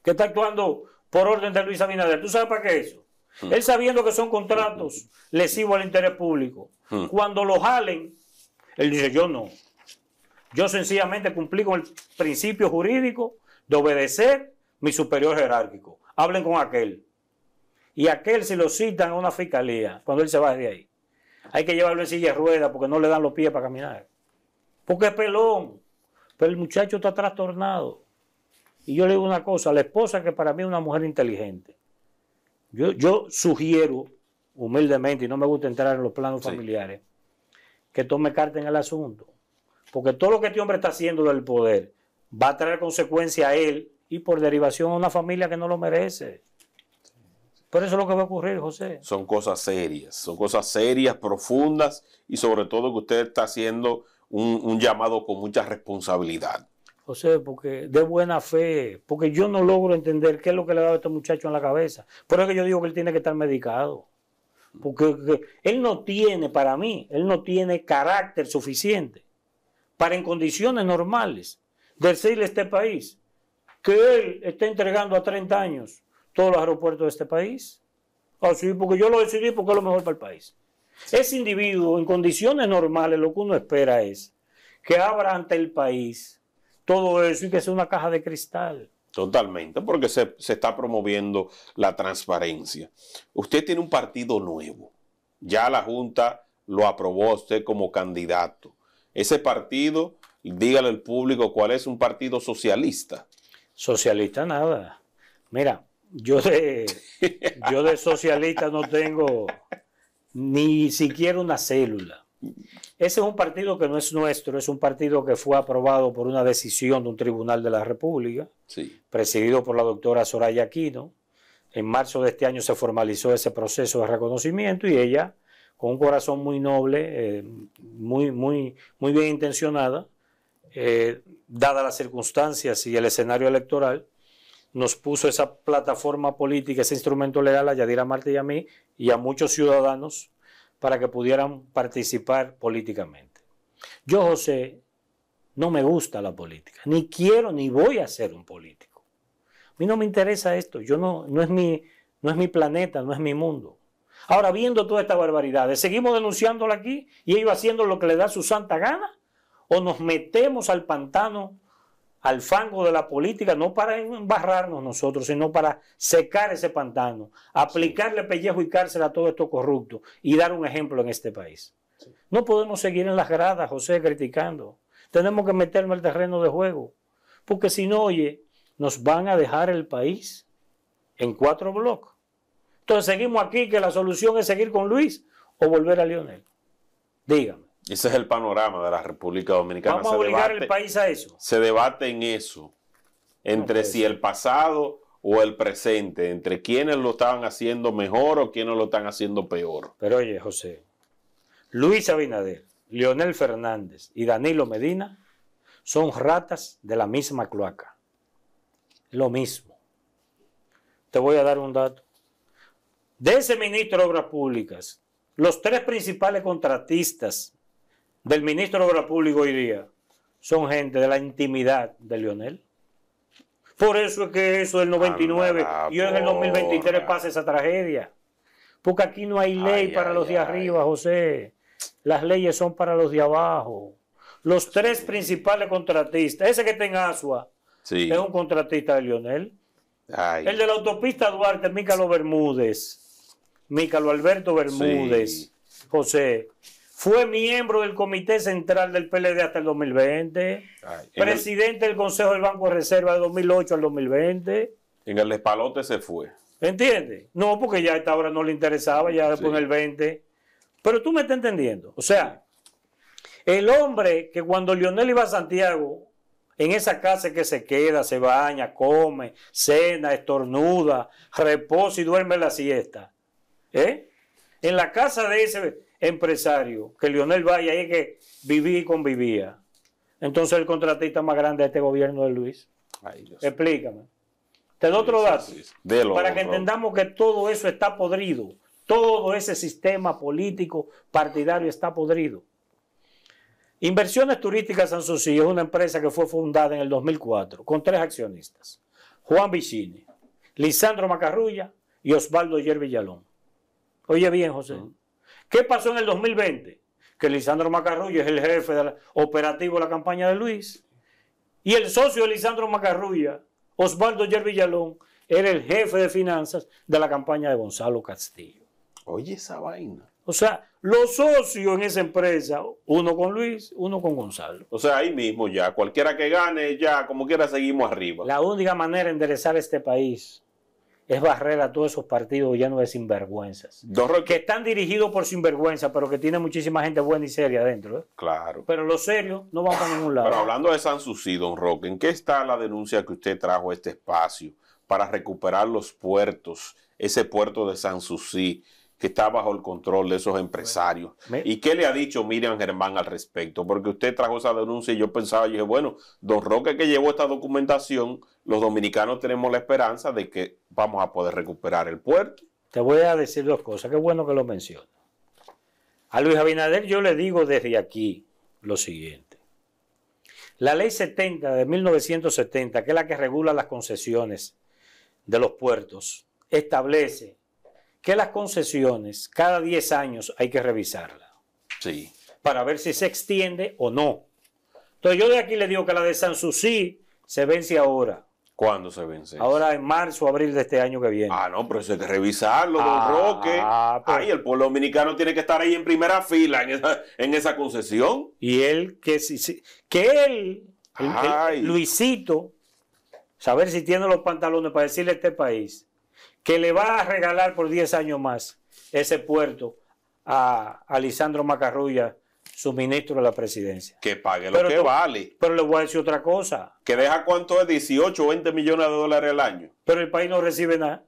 que está actuando por orden de Luis Abinader. ¿Tú sabes para qué eso? Mm. Él sabiendo que son contratos lesivos al interés público. Mm. Cuando lo jalen, él dice, yo no. Yo sencillamente cumplí con el principio jurídico de obedecer mi superior jerárquico. Hablen con aquel y aquel si lo citan a una fiscalía cuando él se va de ahí. Hay que llevarlo en silla de ruedas porque no le dan los pies para caminar. Porque es pelón. Pero el muchacho está trastornado. Y yo le digo una cosa, la esposa que para mí es una mujer inteligente. Yo, sugiero, humildemente, y no me gusta entrar en los planos familiares, que tome carta en el asunto. Porque todo lo que este hombre está haciendo del poder va a traer consecuencia a él y por derivación a una familia que no lo merece. Pero eso es lo que va a ocurrir, José. Son cosas serias, son cosas serias, profundas y sobre todo que usted está haciendo un, llamado con mucha responsabilidad. José, porque de buena fe, porque yo no logro entender qué es lo que le ha dado a este muchacho en la cabeza. Por eso que yo digo que él tiene que estar medicado. Porque él no tiene, para mí, él no tiene carácter suficiente para en condiciones normales decirle a este país que él está entregando a 30 años todos los aeropuertos de este país. Así, ah, porque yo lo decidí porque es lo mejor para el país. Ese individuo, en condiciones normales, lo que uno espera es que abra ante el país todo eso y que sea una caja de cristal. Totalmente, porque se, se está promoviendo la transparencia. Usted tiene un partido nuevo. Ya la Junta lo aprobó usted como candidato. Ese partido, dígale al público cuál es un partido socialista. Socialista nada. Mira, yo de, socialista no tengo ni siquiera una célula. Ese es un partido que no es nuestro, es un partido que fue aprobado por una decisión de un tribunal de la República, presidido por la doctora Soraya Aquino. En marzo de este año se formalizó ese proceso de reconocimiento y ella, con un corazón muy noble, eh, muy, muy, muy bien intencionada, eh, dadas las circunstancias y el escenario electoral, nos puso esa plataforma política, ese instrumento legal a Yadira Marte y a mí y a muchos ciudadanos para que pudieran participar políticamente. Yo, José, no me gusta la política, ni quiero ni voy a ser un político. A mí no me interesa esto, yo no, no, es mi, no es mi planeta, no es mi mundo. Ahora, viendo toda esta barbaridad, ¿seguimos denunciándola aquí y ellos haciendo lo que le da su santa gana? ¿O nos metemos al pantano al fango de la política, no para embarrarnos nosotros, sino para secar ese pantano, aplicarle pellejo y cárcel a todo esto corrupto y dar un ejemplo en este país. No podemos seguir en las gradas, José, criticando. Tenemos que meternos al terreno de juego, porque si no, oye, nos van a dejar el país en cuatro bloques. Entonces seguimos aquí que la solución es seguir con Luis o volver a Lionel. Dígame. Ese es el panorama de la República Dominicana. Vamos a obligar el país a eso. Se debate en eso, entre si el pasado o el presente, entre quienes lo estaban haciendo mejor o quienes lo están haciendo peor. Pero oye, José, Luis Abinader, Leonel Fernández y Danilo Medina son ratas de la misma cloaca. Lo mismo. Te voy a dar un dato. De ese ministro de Obras Públicas, los tres principales contratistas del ministro de obra pública hoy día son gente de la intimidad de Lionel. Por eso es que eso del 99 y hoy en el 2023 pasa esa tragedia. Porque aquí no hay ley para los de arriba, José. Las leyes son para los de abajo. Los tres principales contratistas, ese que está en Asua, es un contratista de Lionel. El de la autopista Duarte, Mícalo Bermúdez. Mícalo Alberto Bermúdez. José, fue miembro del Comité Central del PLD hasta el 2020. presidente del Consejo del Banco de Reserva de 2008 al 2020. En el espalote se fue. ¿Entiendes? No, porque ya a esta hora no le interesaba, ya después en el 20. Pero tú me estás entendiendo. O sea, el hombre que cuando Lionel iba a Santiago, en esa casa que se queda, se baña, come, cena, estornuda, reposa y duerme la siesta. ¿Eh? En la casa de ese empresario, que Lionel Valle ahí que vivía y convivía. Entonces el contratista más grande de este gobierno de Luis. Explícame. Te doy otro dato. para que entendamos que todo eso está podrido. Todo ese sistema político partidario está podrido. Inversiones Turísticas San Sanssouci es una empresa que fue fundada en el 2004 con tres accionistas. Juan Vicini, Lisandro Macarrulla y Osvaldo Yer Villalón. Oye bien, José. ¿Qué pasó en el 2020? Que Lisandro Macarrulla es el jefe operativo de la campaña de Luis. Y el socio de Lisandro Macarrulla, Osvaldo Yer Villalón, era el jefe de finanzas de la campaña de Gonzalo Castillo. Oye, esa vaina. O sea, los socios en esa empresa, uno con Luis, uno con Gonzalo. O sea, ahí mismo ya, cualquiera que gane, ya, como quiera, seguimos arriba. La única manera de enderezar este país es barrer a todos esos partidos no de sinvergüenzas. que están dirigidos por sinvergüenza, pero que tiene muchísima gente buena y seria adentro. ¿eh? Claro. Pero los serios no van para ningún lado. Pero hablando de Susi, don Roque, ¿en qué está la denuncia que usted trajo a este espacio para recuperar los puertos, ese puerto de Susi que está bajo el control de esos empresarios. ¿Y qué le ha dicho Miriam Germán al respecto? Porque usted trajo esa denuncia y yo pensaba, yo dije, bueno, don Roque que llevó esta documentación, los dominicanos tenemos la esperanza de que vamos a poder recuperar el puerto. Te voy a decir dos cosas, qué bueno que lo menciono A Luis Abinader yo le digo desde aquí lo siguiente. La ley 70 de 1970, que es la que regula las concesiones de los puertos, establece que las concesiones cada 10 años hay que revisarlas. Sí. Para ver si se extiende o no. Entonces yo de aquí le digo que la de San Susí se vence ahora. ¿Cuándo se vence? Ahora en marzo, abril de este año que viene. Ah, no, pero eso hay que revisarlo, don ah, Roque. Ah, el pueblo dominicano tiene que estar ahí en primera fila en esa, concesión. Y él, que, si, que él, Luisito, saber si tiene los pantalones para decirle a este país que le va a regalar por 10 años más ese puerto a, a Lisandro Macarrulla, su ministro de la presidencia. Que pague lo que vale. Pero le voy a decir otra cosa. Que deja cuánto es 18 o 20 millones de dólares al año. Pero el país no recibe nada.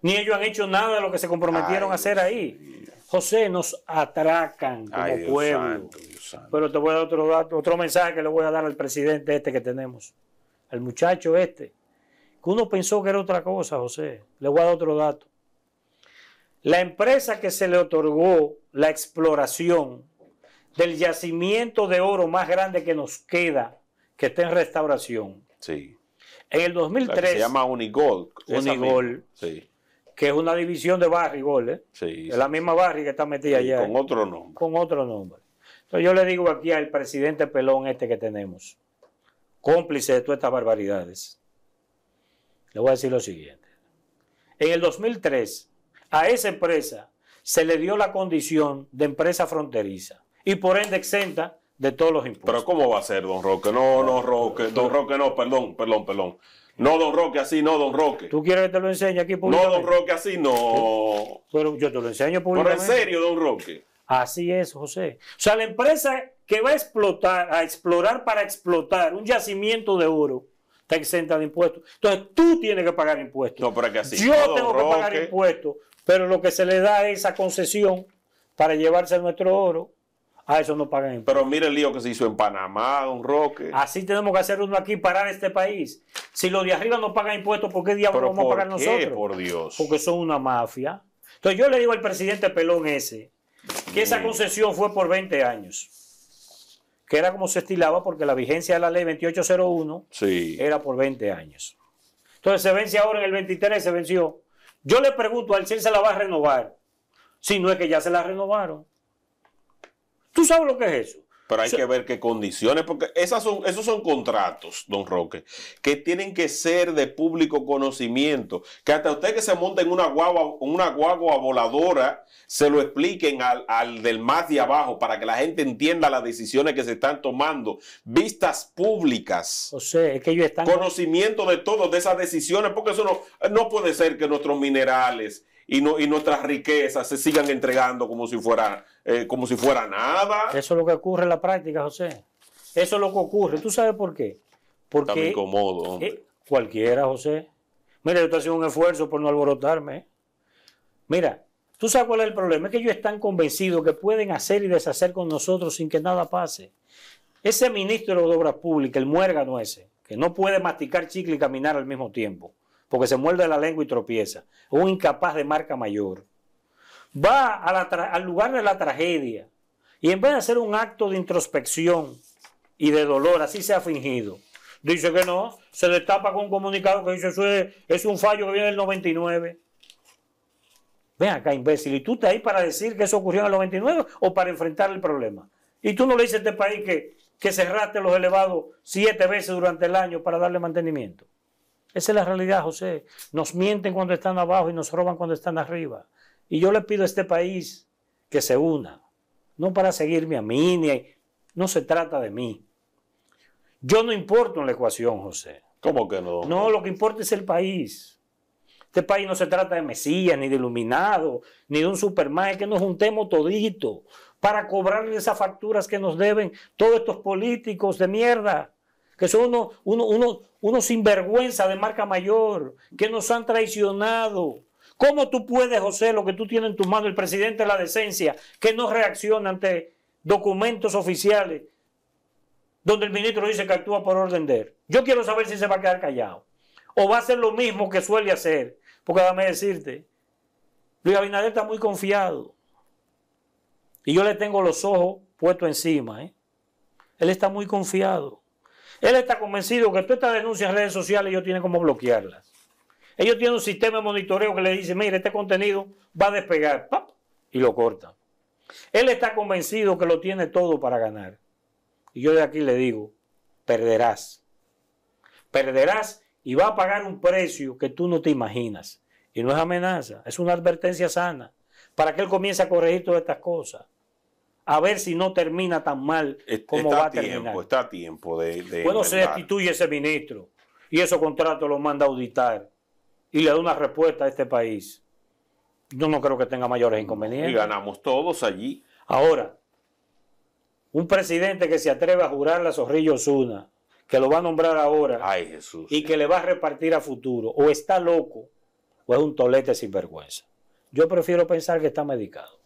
Ni ellos han hecho nada de lo que se comprometieron a hacer ahí. José, nos atracan como pueblo. Pero te voy a dar otro, otro mensaje que le voy a dar al presidente este que tenemos. Al muchacho este que uno pensó que era otra cosa, José. Le voy a dar otro dato. La empresa que se le otorgó la exploración del yacimiento de oro más grande que nos queda, que está en restauración. Sí. En el 2003. se llama Unigol. Unigol. Que es una división de Gold, ¿eh? Sí. Es la misma Barry que está metida allá. Con otro nombre. Con otro nombre. Entonces yo le digo aquí al presidente Pelón este que tenemos, cómplice de todas estas barbaridades. Le voy a decir lo siguiente. En el 2003, a esa empresa se le dio la condición de empresa fronteriza y por ende exenta de todos los impuestos. Pero ¿cómo va a ser, don Roque? No, no, Roque. Don Roque, no, perdón, perdón, perdón. No, don Roque, así no, don Roque. ¿Tú quieres que te lo enseñe aquí públicamente? No, don Roque, así no. Pero yo te lo enseño públicamente. Pero en serio, don Roque. Así es, José. O sea, la empresa que va a explotar, a explorar para explotar un yacimiento de oro, exenta de impuestos. Entonces tú tienes que pagar impuestos. No, Yo tengo que pagar impuestos, pero lo que se le da es esa concesión para llevarse nuestro oro. A eso no pagan impuestos. Pero mire el lío que se hizo en Panamá, Don Roque. Así tenemos que hacer uno aquí, para este país. Si los de arriba no pagan impuestos, ¿por qué diablos vamos a pagar nosotros? Porque son una mafia. Entonces yo le digo al presidente Pelón ese que esa mm. concesión fue por 20 años que era como se estilaba porque la vigencia de la ley 2801 era por 20 años. Entonces se vence ahora en el 23, se venció. Yo le pregunto al él si se la va a renovar, si no es que ya se la renovaron. ¿Tú sabes lo que es eso? Pero hay que ver qué condiciones, porque esas son, esos son contratos, don Roque, que tienen que ser de público conocimiento. Que hasta usted que se monte en una guagua, una guagua voladora, se lo expliquen al, del más de abajo para que la gente entienda las decisiones que se están tomando. Vistas públicas. O sea, que están. Conocimiento de todos, de esas decisiones, porque eso no puede ser que nuestros minerales y, nuestras riquezas se sigan entregando como si, fuera, eh, como si fuera nada. Eso es lo que ocurre en la práctica, José. Eso es lo que ocurre. ¿Tú sabes por qué? Porque Está incomodo, eh, cualquiera, José. Mira, yo estoy haciendo un esfuerzo por no alborotarme. Mira, ¿tú sabes cuál es el problema? Es que ellos están convencidos que pueden hacer y deshacer con nosotros sin que nada pase. Ese ministro de Obras Públicas, el muérgano ese, que no puede masticar chicle y caminar al mismo tiempo, porque se muerde la lengua y tropieza. Un incapaz de marca mayor. Va al lugar de la tragedia y en vez de hacer un acto de introspección y de dolor, así se ha fingido. Dice que no, se destapa con un comunicado que dice eso es, un fallo que viene del 99. Ven acá, imbécil, ¿y tú estás ahí para decir que eso ocurrió en el 99 o para enfrentar el problema? Y tú no le dices a este país que, que cerraste los elevados siete veces durante el año para darle mantenimiento. Esa es la realidad, José. Nos mienten cuando están abajo y nos roban cuando están arriba. Y yo le pido a este país que se una. No para seguirme a mí, ni no se trata de mí. Yo no importo en la ecuación, José. ¿Cómo que no? No, lo que importa es el país. Este país no se trata de Mesías, ni de iluminado, ni de un Superman, es que nos juntemos todito para cobrarle esas facturas que nos deben todos estos políticos de mierda, que son unos, unos sinvergüenza de marca mayor que nos han traicionado. ¿Cómo tú puedes, José, lo que tú tienes en tu mano, el presidente de la decencia, que no reacciona ante documentos oficiales donde el ministro dice que actúa por orden de él? Yo quiero saber si se va a quedar callado o va a hacer lo mismo que suele hacer. Porque déjame decirte, Luis Abinader está muy confiado. Y yo le tengo los ojos puestos encima. ¿eh? Él está muy confiado. Él está convencido que todas estas denuncias en redes sociales ellos tienen como bloquearlas. Ellos tienen un sistema de monitoreo que le dice, mire, este contenido va a despegar, ¡pap! y lo corta. Él está convencido que lo tiene todo para ganar. Y yo de aquí le digo, perderás. Perderás y va a pagar un precio que tú no te imaginas. Y no es amenaza, es una advertencia sana para que él comience a corregir todas estas cosas a ver si no termina tan mal como va a terminar. Tiempo, está a tiempo de. se destituye ese ministro y esos contratos los manda a auditar y le da una respuesta a este país. Yo no creo que tenga mayores inconvenientes. Y ganamos todos allí. Ahora, un presidente que se atreve a jurar la Zorrillo Osuna, que lo va a nombrar ahora Jesús, y que le va a repartir a futuro, o está loco, o es un tolete sin vergüenza. Yo prefiero pensar que está medicado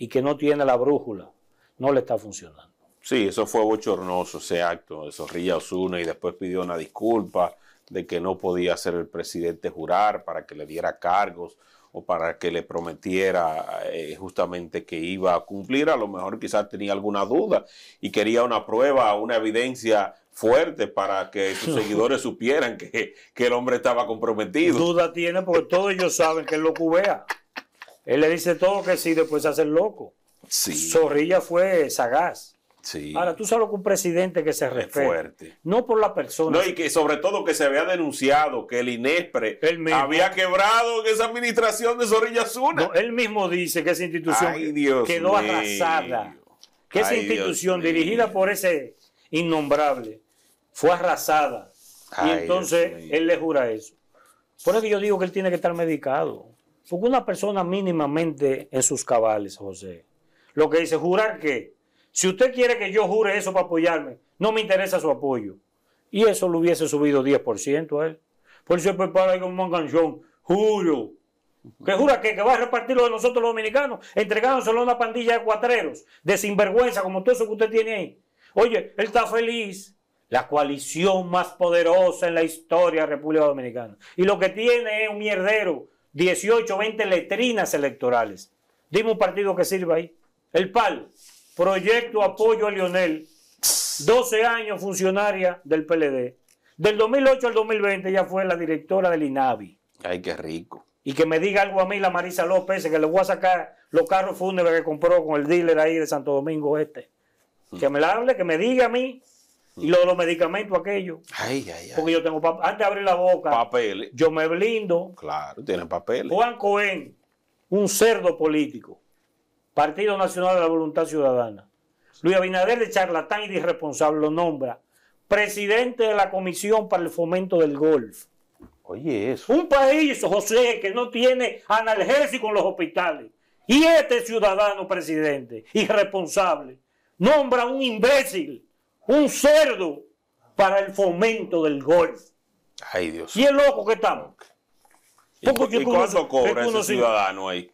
y que no tiene la brújula, no le está funcionando. Sí, eso fue bochornoso ese acto de Zorrilla Osuna y después pidió una disculpa de que no podía ser el presidente jurar para que le diera cargos o para que le prometiera eh, justamente que iba a cumplir. A lo mejor quizás tenía alguna duda y quería una prueba, una evidencia fuerte para que sus seguidores supieran que, el hombre estaba comprometido. Duda tiene porque todos ellos saben que es lo él le dice todo que sí, después se hace loco. Sí. Zorrilla fue sagaz. Sí. Ahora, tú solo que un presidente que se respete. No por la persona. No, y que sobre todo que se había denunciado que el INESPRE había quebrado esa administración de Zorrilla Zuna. No, él mismo dice que esa institución quedó arrasada. Que esa institución dirigida por ese innombrable fue arrasada. y entonces él le jura eso. Por eso yo digo que él tiene que estar medicado. Fue una persona mínimamente en sus cabales, José, lo que dice, jurar que, si usted quiere que yo jure eso para apoyarme, no me interesa su apoyo. Y eso lo hubiese subido 10% a él. Por eso prepara ahí un canción, juro. ¿Que jura que, que va a repartirlo de nosotros los dominicanos? Entregándoselo a una pandilla de cuatreros, de sinvergüenza, como todo eso que usted tiene ahí. Oye, él está feliz. La coalición más poderosa en la historia de la República Dominicana. Y lo que tiene es un mierdero 18, 20 letrinas electorales. Dime un partido que sirva ahí. El PAL, Proyecto Apoyo a Lionel, 12 años funcionaria del PLD. Del 2008 al 2020 ya fue la directora del INAVI. Ay, qué rico. Y que me diga algo a mí la Marisa López, que le voy a sacar los carros fúnebres que compró con el dealer ahí de Santo Domingo Este. Que me la hable, que me diga a mí y lo de los medicamentos, aquello. Ay, ay, ay. Porque yo tengo papeles Antes de abrir la boca. Papeles. Yo me blindo. Claro, tienen papeles. Juan Cohen, un cerdo político. Partido Nacional de la Voluntad Ciudadana. Luis Abinader de charlatán y de irresponsable lo nombra presidente de la Comisión para el Fomento del Golf. Oye, eso. Un país, José, que no tiene analgésico en los hospitales. Y este ciudadano presidente, irresponsable, nombra un imbécil un cerdo para el fomento del golf. Ay, Dios. Y el loco que estamos. ¿Y, cuánto ciudadano ahí?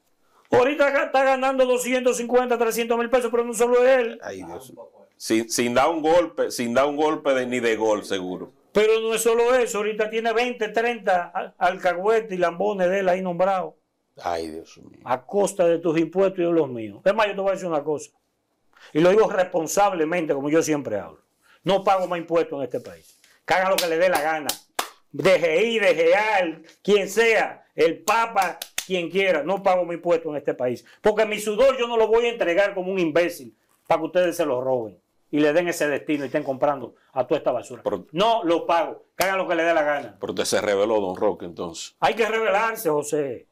Ahorita está ganando 250, 300 mil pesos, pero no solo él. Ay, Dios. Sin, dar un golpe, sin dar un golpe ni de gol, seguro. Pero no es solo eso, ahorita tiene 20, 30 alcahuetes y lambones de él ahí nombrados. Ay, Dios mío. A costa de tus impuestos y de los míos. Es más, yo te voy a decir una cosa. Y lo digo responsablemente, como yo siempre hablo. No pago más impuestos en este país. Cagan lo que le dé la gana. deje DGI, DGA, quien sea, el Papa, quien quiera, no pago mi impuesto en este país. Porque mi sudor yo no lo voy a entregar como un imbécil para que ustedes se lo roben y le den ese destino y estén comprando a toda esta basura. no lo pago, Cagan lo que le dé la gana. Pero usted se reveló, don Roque, entonces. Hay que revelarse, José.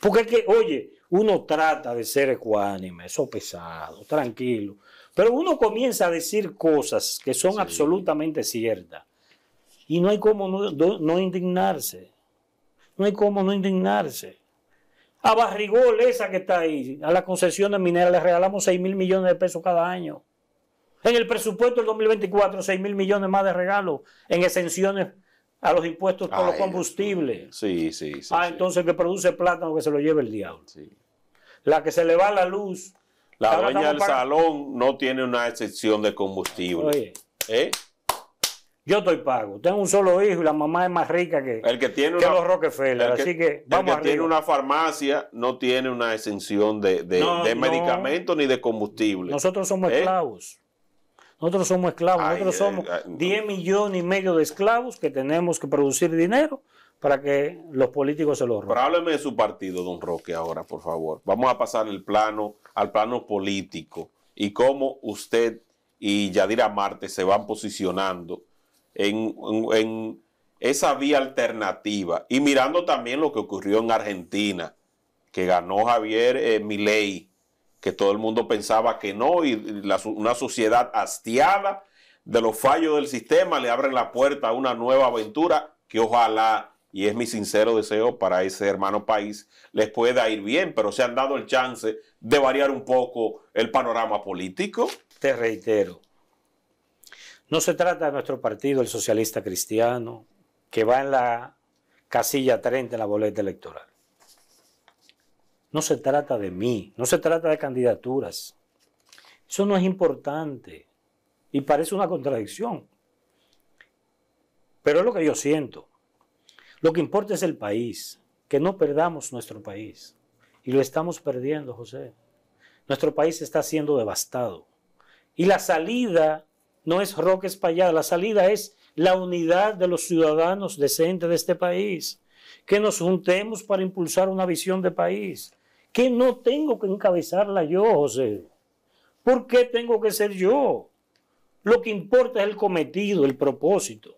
Porque es que, oye, uno trata de ser ecuánime, eso pesado, tranquilo, pero uno comienza a decir cosas que son absolutamente ciertas. Y no hay como no, indignarse. No hay como no indignarse. A Barrigol, esa que está ahí, a la concesión de minera, le regalamos 6 mil millones de pesos cada año. En el presupuesto del 2024, 6 mil millones más de regalos en exenciones a los impuestos por los combustibles. Sí, sí, sí. Ah, entonces el que produce plátano que se lo lleve el diablo. La que se le va la luz. La dueña del salón no tiene una exención de combustible. ¿Eh? Yo estoy pago. Tengo un solo hijo y la mamá es más rica que, el que, tiene los Rockefeller. El que, tiene una farmacia no tiene una exención de, de, medicamentos ni de combustible. Nosotros somos ¿Eh? esclavos. Nosotros somos esclavos, nosotros somos 10 millones y medio de esclavos que tenemos que producir dinero para que los políticos se lo roben. Pero hábleme de su partido, don Roque, ahora, por favor. Vamos a pasar el plano, al plano político y cómo usted y Yadira Marte se van posicionando en, esa vía alternativa y mirando también lo que ocurrió en Argentina, que ganó Javier eh, Milei que todo el mundo pensaba que no, y una sociedad hastiada de los fallos del sistema le abren la puerta a una nueva aventura que ojalá, y es mi sincero deseo para ese hermano país, les pueda ir bien, pero se han dado el chance de variar un poco el panorama político. Te reitero, no se trata de nuestro partido, el socialista cristiano, que va en la casilla 30 en la boleta electoral. No se trata de mí, no se trata de candidaturas. Eso no es importante y parece una contradicción. Pero es lo que yo siento. Lo que importa es el país, que no perdamos nuestro país. Y lo estamos perdiendo, José. Nuestro país está siendo devastado. Y la salida no es Roque Espallada, la salida es la unidad de los ciudadanos decentes de este país que nos juntemos para impulsar una visión de país, que no tengo que encabezarla yo, José. ¿Por qué tengo que ser yo? Lo que importa es el cometido, el propósito.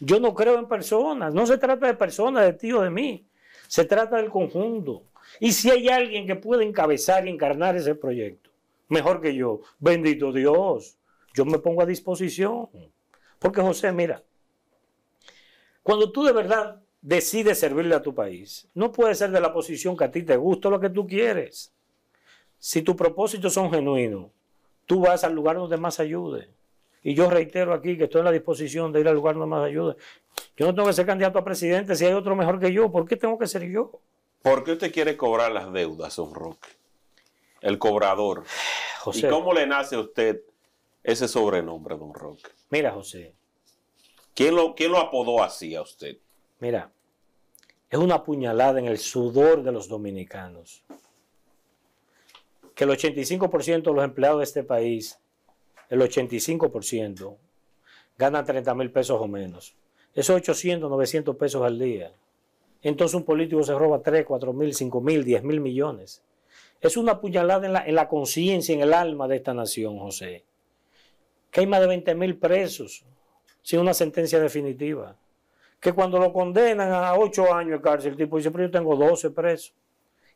Yo no creo en personas, no se trata de personas, de ti o de mí, se trata del conjunto. Y si hay alguien que puede encabezar y encarnar ese proyecto, mejor que yo, bendito Dios, yo me pongo a disposición. Porque José, mira, cuando tú de verdad decide servirle a tu país. No puede ser de la posición que a ti te gusta lo que tú quieres. Si tus propósitos son genuinos, tú vas al lugar donde más ayude. Y yo reitero aquí que estoy en la disposición de ir al lugar donde más ayude. Yo no tengo que ser candidato a presidente si hay otro mejor que yo. ¿Por qué tengo que ser yo? ¿Por qué usted quiere cobrar las deudas, don Roque? El cobrador. ¿Y cómo le nace a usted ese sobrenombre, don Roque? Mira, José. ¿Quién lo, quién lo apodó así a usted? Mira, es una puñalada en el sudor de los dominicanos. Que el 85% de los empleados de este país, el 85%, ganan 30 mil pesos o menos. Esos es 800, 900 pesos al día. Entonces un político se roba 3, 4 mil, 5 mil, 10 mil millones. Es una puñalada en la, en la conciencia, en el alma de esta nación, José. Que hay más de 20 mil presos sin una sentencia definitiva que cuando lo condenan a ocho años de cárcel, el tipo dice, pero yo tengo 12 presos.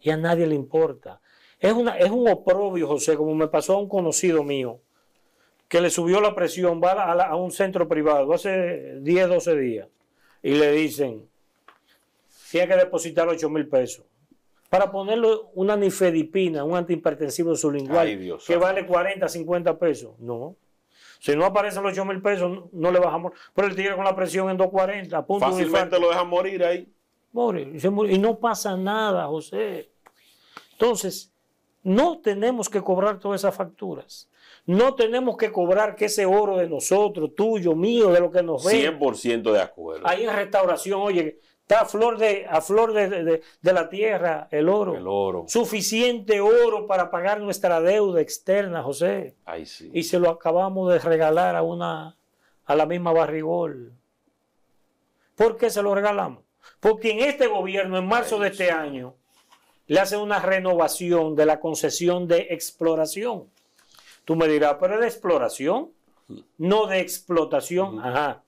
Y a nadie le importa. Es, una, es un oprobio, José, como me pasó a un conocido mío, que le subió la presión, va a, un centro privado hace 10, 12 días, y le dicen, tiene que depositar ocho mil pesos. Para ponerle una nifedipina, un antihipertensivo sublingual, su que vale 40, 50 pesos. No, si no aparecen los 8 mil pesos, no, le bajamos. Pero el tigre con la presión en 240, Fácilmente lo dejan morir ahí. y, y no pasa nada, José. Entonces, no tenemos que cobrar todas esas facturas. No tenemos que cobrar que ese oro de nosotros, tuyo, mío, de lo que nos ve. 100% de acuerdo. Ahí en restauración, oye, Está a flor, de, a flor de, la tierra el oro. El oro. Suficiente oro para pagar nuestra deuda externa, José. Ahí sí. Y se lo acabamos de regalar a, una, a la misma barrigol. ¿Por qué se lo regalamos? Porque en este gobierno, en marzo de este año, le hacen una renovación de la concesión de exploración. Tú me dirás, pero de exploración, no de explotación. Ajá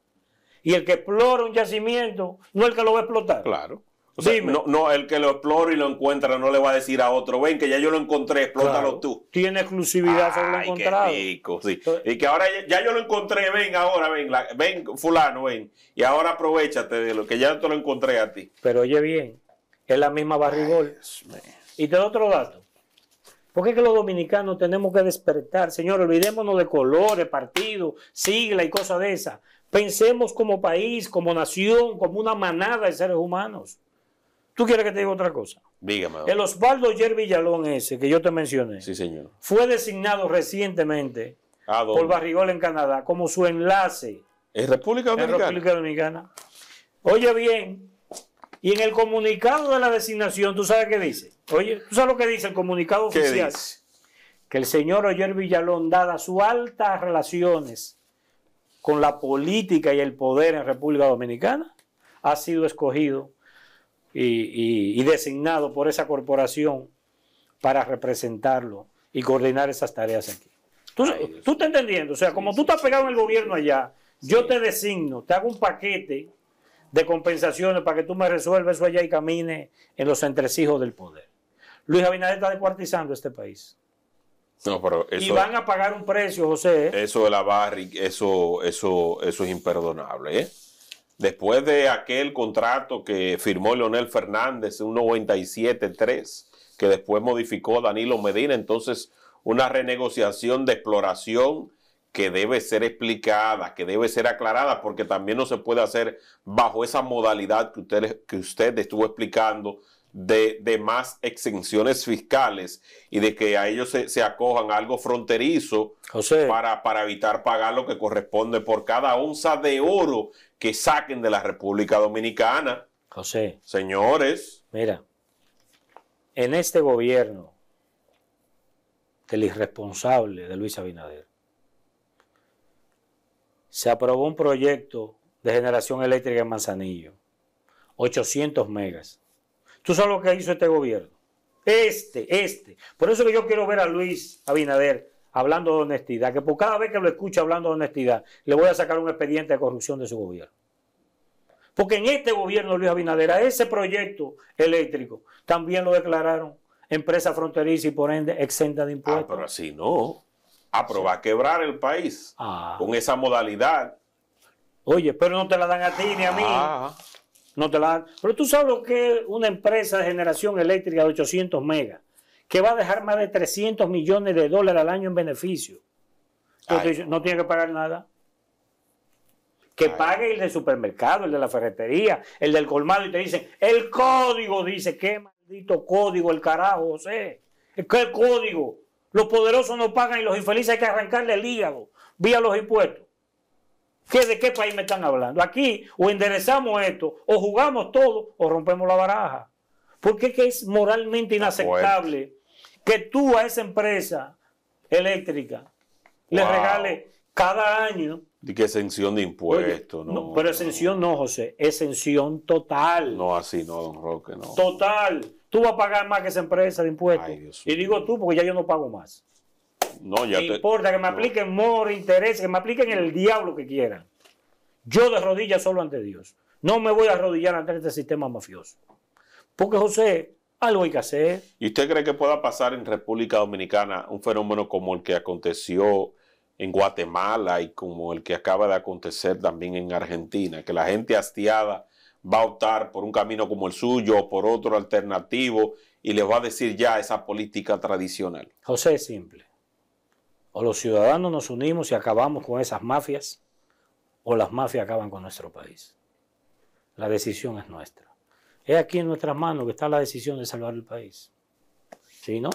y el que explora un yacimiento no el que lo va a explotar. Claro. No, el que lo explora y lo encuentra no le va a decir a otro, ven que ya yo lo encontré, explótalo tú. Tiene exclusividad sobre lo encontrado. Qué rico, y que ahora ya, yo lo encontré, ven ahora, ven, ven fulano, ven. Y ahora aprovechate de lo que ya te lo encontré a ti. Pero oye bien, es la misma barrigol. y te doy otro dato. ¿Por qué que los dominicanos tenemos que despertar, señor, olvidémonos de colores, partidos, siglas y cosas de esas. Pensemos como país, como nación, como una manada de seres humanos. ¿Tú quieres que te diga otra cosa? Dígame. El Osvaldo Oyer Villalón ese que yo te mencioné. Sí, señor. Fue designado recientemente por Barrigol en Canadá como su enlace. ¿En República Dominicana? En República Dominicana. Oye bien, y en el comunicado de la designación, ¿tú sabes qué dice? Oye, ¿tú sabes lo que dice el comunicado oficial? Que el señor Oyer Villalón, dada su altas relaciones con la política y el poder en República Dominicana, ha sido escogido y, designado por esa corporación para representarlo y coordinar esas tareas aquí. Tú, tú estás entendiendo, o sea, como tú estás pegado en el gobierno allá, yo te designo, te hago un paquete de compensaciones para que tú me resuelvas eso allá y camine en los entresijos del poder. Luis Abinader está descuartizando este país. No, pero eso, y van a pagar un precio, José. Eso de la Barrick, eso, eso, eso es imperdonable. ¿eh? Después de aquel contrato que firmó Leonel Fernández, un 3 que después modificó Danilo Medina, entonces una renegociación de exploración que debe ser explicada, que debe ser aclarada, porque también no se puede hacer bajo esa modalidad que usted, que usted estuvo explicando de, más exenciones fiscales y de que a ellos se, acojan algo fronterizo para, para evitar pagar lo que corresponde por cada onza de oro que saquen de la República Dominicana. José. Señores. Mira, en este gobierno del irresponsable de Luis Abinader, se aprobó un proyecto de generación eléctrica en Manzanillo, 800 megas Tú sabes lo que hizo este gobierno. Este, este. Por eso que yo quiero ver a Luis Abinader hablando de honestidad, que por cada vez que lo escucho hablando de honestidad, le voy a sacar un expediente de corrupción de su gobierno. Porque en este gobierno Luis Abinader, a ese proyecto eléctrico, también lo declararon empresa fronteriza y por ende exenta de ah, impuestos. Ah, pero así no. Aprobar quebrar el país ah. con esa modalidad. Oye, pero no te la dan a ti ni a mí. Ah no te la dan. Pero tú sabes lo que es una empresa de generación eléctrica de 800 megas, que va a dejar más de 300 millones de dólares al año en beneficio. no. tiene que pagar nada. Que pague el del supermercado, el de la ferretería, el del colmado y te dicen, el código dice, qué maldito código, el carajo, José. ¿Qué código? Los poderosos no pagan y los infelices hay que arrancarle el hígado vía los impuestos. ¿De qué país me están hablando? Aquí o enderezamos esto, o jugamos todo, o rompemos la baraja. Porque es, es moralmente inaceptable que tú a esa empresa eléctrica le regales cada año. Y que exención de impuestos, ¿no? pero exención no. José, exención total. No, así no, don Roque, no. Total. Tú vas a pagar más que esa empresa de impuestos. y digo tú porque ya yo no pago más. No, ya importa que me apliquen no. interés, que me apliquen el diablo que quieran. Yo de rodillas solo ante Dios. No me voy a arrodillar ante este sistema mafioso. Porque José, algo hay que hacer. ¿Y usted cree que pueda pasar en República Dominicana un fenómeno como el que aconteció en Guatemala y como el que acaba de acontecer también en Argentina? Que la gente hastiada va a optar por un camino como el suyo o por otro alternativo y les va a decir ya esa política tradicional. José es simple. O los ciudadanos nos unimos y acabamos con esas mafias, o las mafias acaban con nuestro país. La decisión es nuestra. Es aquí en nuestras manos que está la decisión de salvar el país. Si no,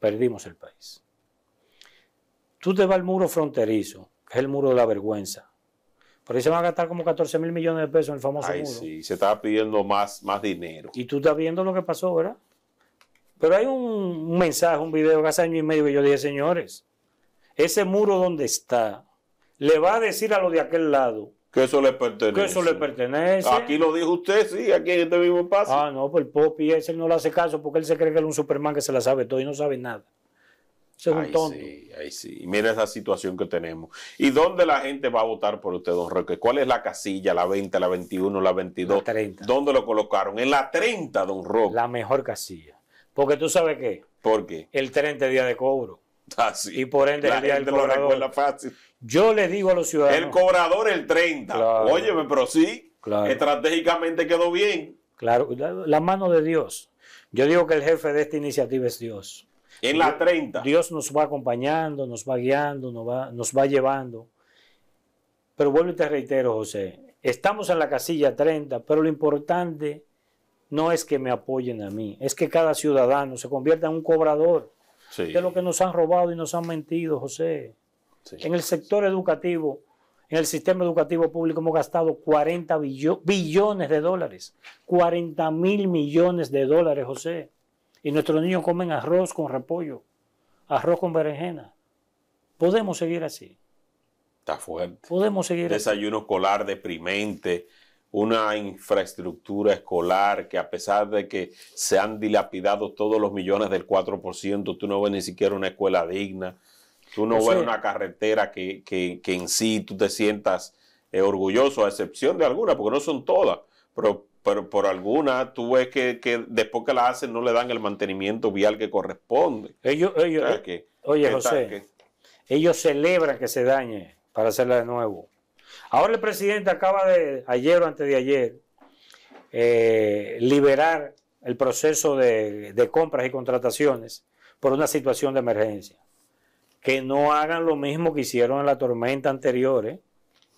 perdimos el país. Tú te vas al muro fronterizo, que es el muro de la vergüenza. Por ahí se van a gastar como 14 mil millones de pesos en el famoso Ay, Sí, se está pidiendo más, más dinero. Y tú estás viendo lo que pasó, ¿verdad? Pero hay un mensaje, un video hace año y medio que yo dije, señores, ese muro donde está, le va a decir a los de aquel lado. Que eso le pertenece. Que eso le pertenece. Aquí lo dijo usted, sí, aquí en este mismo paso. Ah, no, pues el Popi ese no le hace caso porque él se cree que es un Superman que se la sabe todo y no sabe nada. es un tonto. Sí, ahí sí. Mira esa situación que tenemos. ¿Y dónde la gente va a votar por usted, don Roque? ¿Cuál es la casilla? ¿La 20, la 21, la 22? La 30. ¿Dónde lo colocaron? En la 30, don Roque. La mejor casilla. Porque tú sabes qué. ¿Por qué? El 30 día de cobro. Ah, Y por ende, el día del cobrador. Lo fácil. Yo le digo a los ciudadanos. El cobrador el 30. Claro, Óyeme, pero sí. Claro. Estratégicamente quedó bien. Claro, la, mano de Dios. Yo digo que el jefe de esta iniciativa es Dios. En la 30. Dios nos va acompañando, nos va guiando, nos va, nos va llevando. Pero vuelvo y te reitero, José. Estamos en la casilla 30, pero lo importante no es que me apoyen a mí, es que cada ciudadano se convierta en un cobrador de lo que nos han robado y nos han mentido, José. En el sector educativo, en el sistema educativo público hemos gastado 40 billones de dólares, 40 mil millones de dólares, José. Y nuestros niños comen arroz con repollo, arroz con berenjena. Podemos seguir así. Está fuerte. Podemos seguir Desayuno escolar deprimente una infraestructura escolar que a pesar de que se han dilapidado todos los millones del 4%, tú no ves ni siquiera una escuela digna, tú no, ves una carretera que, en sí tú te sientas eh, orgulloso, a excepción de alguna, porque no son todas, pero, por alguna, tú ves que, después que la hacen no le dan el mantenimiento vial que corresponde. Ellos, ellos, oye, José, ellos celebran que se dañe para hacerla de nuevo. Ahora el presidente acaba de, ayer o antes de ayer, eh, liberar el proceso de, compras y contrataciones por una situación de emergencia. Que no hagan lo mismo que hicieron en la tormenta anterior, ¿eh?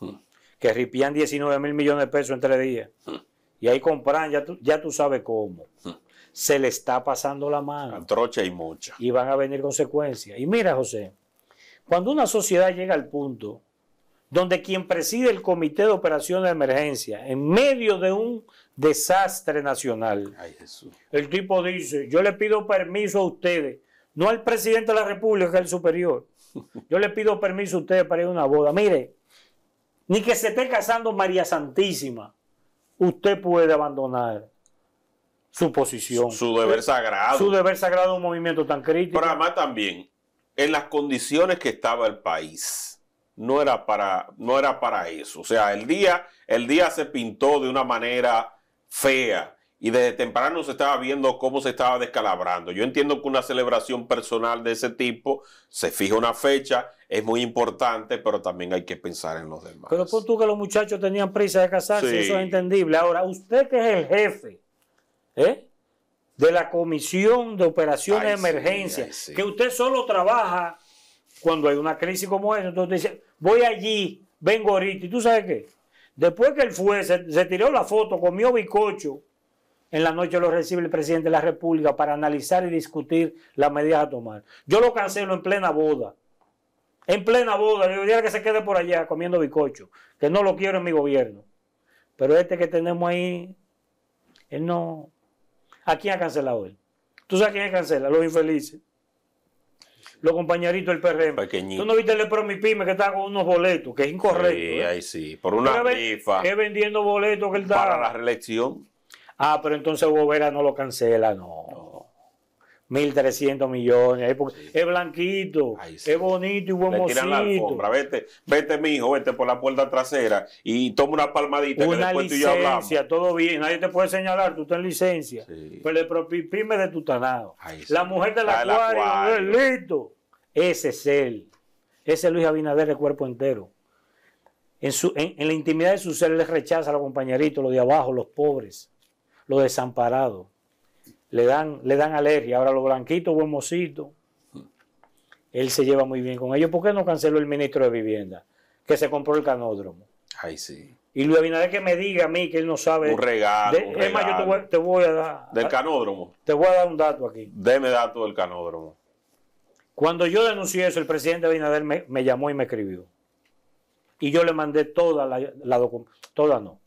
hmm. que ripían 19 mil millones de pesos en tres días. Hmm. Y ahí compran, ya tú, ya tú sabes cómo. Hmm. Se le está pasando la mano. Antrocha y mucha. Y van a venir consecuencias. Y mira, José, cuando una sociedad llega al punto donde quien preside el Comité de Operaciones de Emergencia, en medio de un desastre nacional, el tipo dice, yo le pido permiso a ustedes, no al presidente de la República, es el superior, yo le pido permiso a ustedes para ir a una boda. Mire, ni que se esté casando María Santísima, usted puede abandonar su posición. Su, deber sagrado. Su deber sagrado un movimiento tan crítico. Pero además también, en las condiciones que estaba el país no era para, no era para eso. O sea, el día, el día se pintó de una manera fea y desde temprano se estaba viendo cómo se estaba descalabrando. Yo entiendo que una celebración personal de ese tipo, se fija una fecha, es muy importante, pero también hay que pensar en los demás. Pero por tú que los muchachos tenían prisa de casarse, eso es entendible. Ahora, usted que es el jefe ¿eh? de la Comisión de Operaciones de Emergencia, que usted solo trabaja cuando hay una crisis como esa, entonces dice, voy allí, vengo ahorita, y tú sabes qué. Después que él fue, se, tiró la foto, comió bicocho, en la noche lo recibe el presidente de la República para analizar y discutir las medidas a tomar. Yo lo cancelo en plena boda. En plena boda, le diría que se quede por allá comiendo bicocho, que no lo quiero en mi gobierno. Pero este que tenemos ahí, él no. ¿A quién ha cancelado él? ¿Tú sabes quién cancela? Los infelices los compañeritos del PRM. Pequeñito. Tú no viste el promipime que está con unos boletos, que es incorrecto. Sí, ¿eh? ahí sí, por una rifa. Que vendiendo boletos que él da. Para la reelección. Ah, pero entonces Bobera no lo cancela, no. 1.300 millones. Es blanquito, es bonito y buen Le tiran la alfombra. Vete, vete, hijo, vete por la puerta trasera y toma una palmadita una que después licencia, tú y hablamos. todo bien. Nadie te puede señalar, tú estás en licencia. Pero pues el propime de tu tanado. La mujer de la acuario, eh, Ese es él. Ese es Luis Abinader de cuerpo entero. En, su, en, la intimidad de su ser, le rechaza a los compañeritos, los de abajo, los pobres, los desamparados le dan, le dan alergia. Ahora los blanquitos, buen mocito, él se lleva muy bien con ellos. ¿Por qué no canceló el ministro de Vivienda? Que se compró el canódromo. Ay, sí. Y Luis Abinader que me diga a mí que él no sabe. Un regalo. Es más, yo te voy, a dar. Del canódromo. Te voy a dar un dato aquí. Deme dato del canódromo. Cuando yo denuncié eso, el presidente Abinader me, llamó y me escribió. Y yo le mandé toda la, la documentación. Toda no.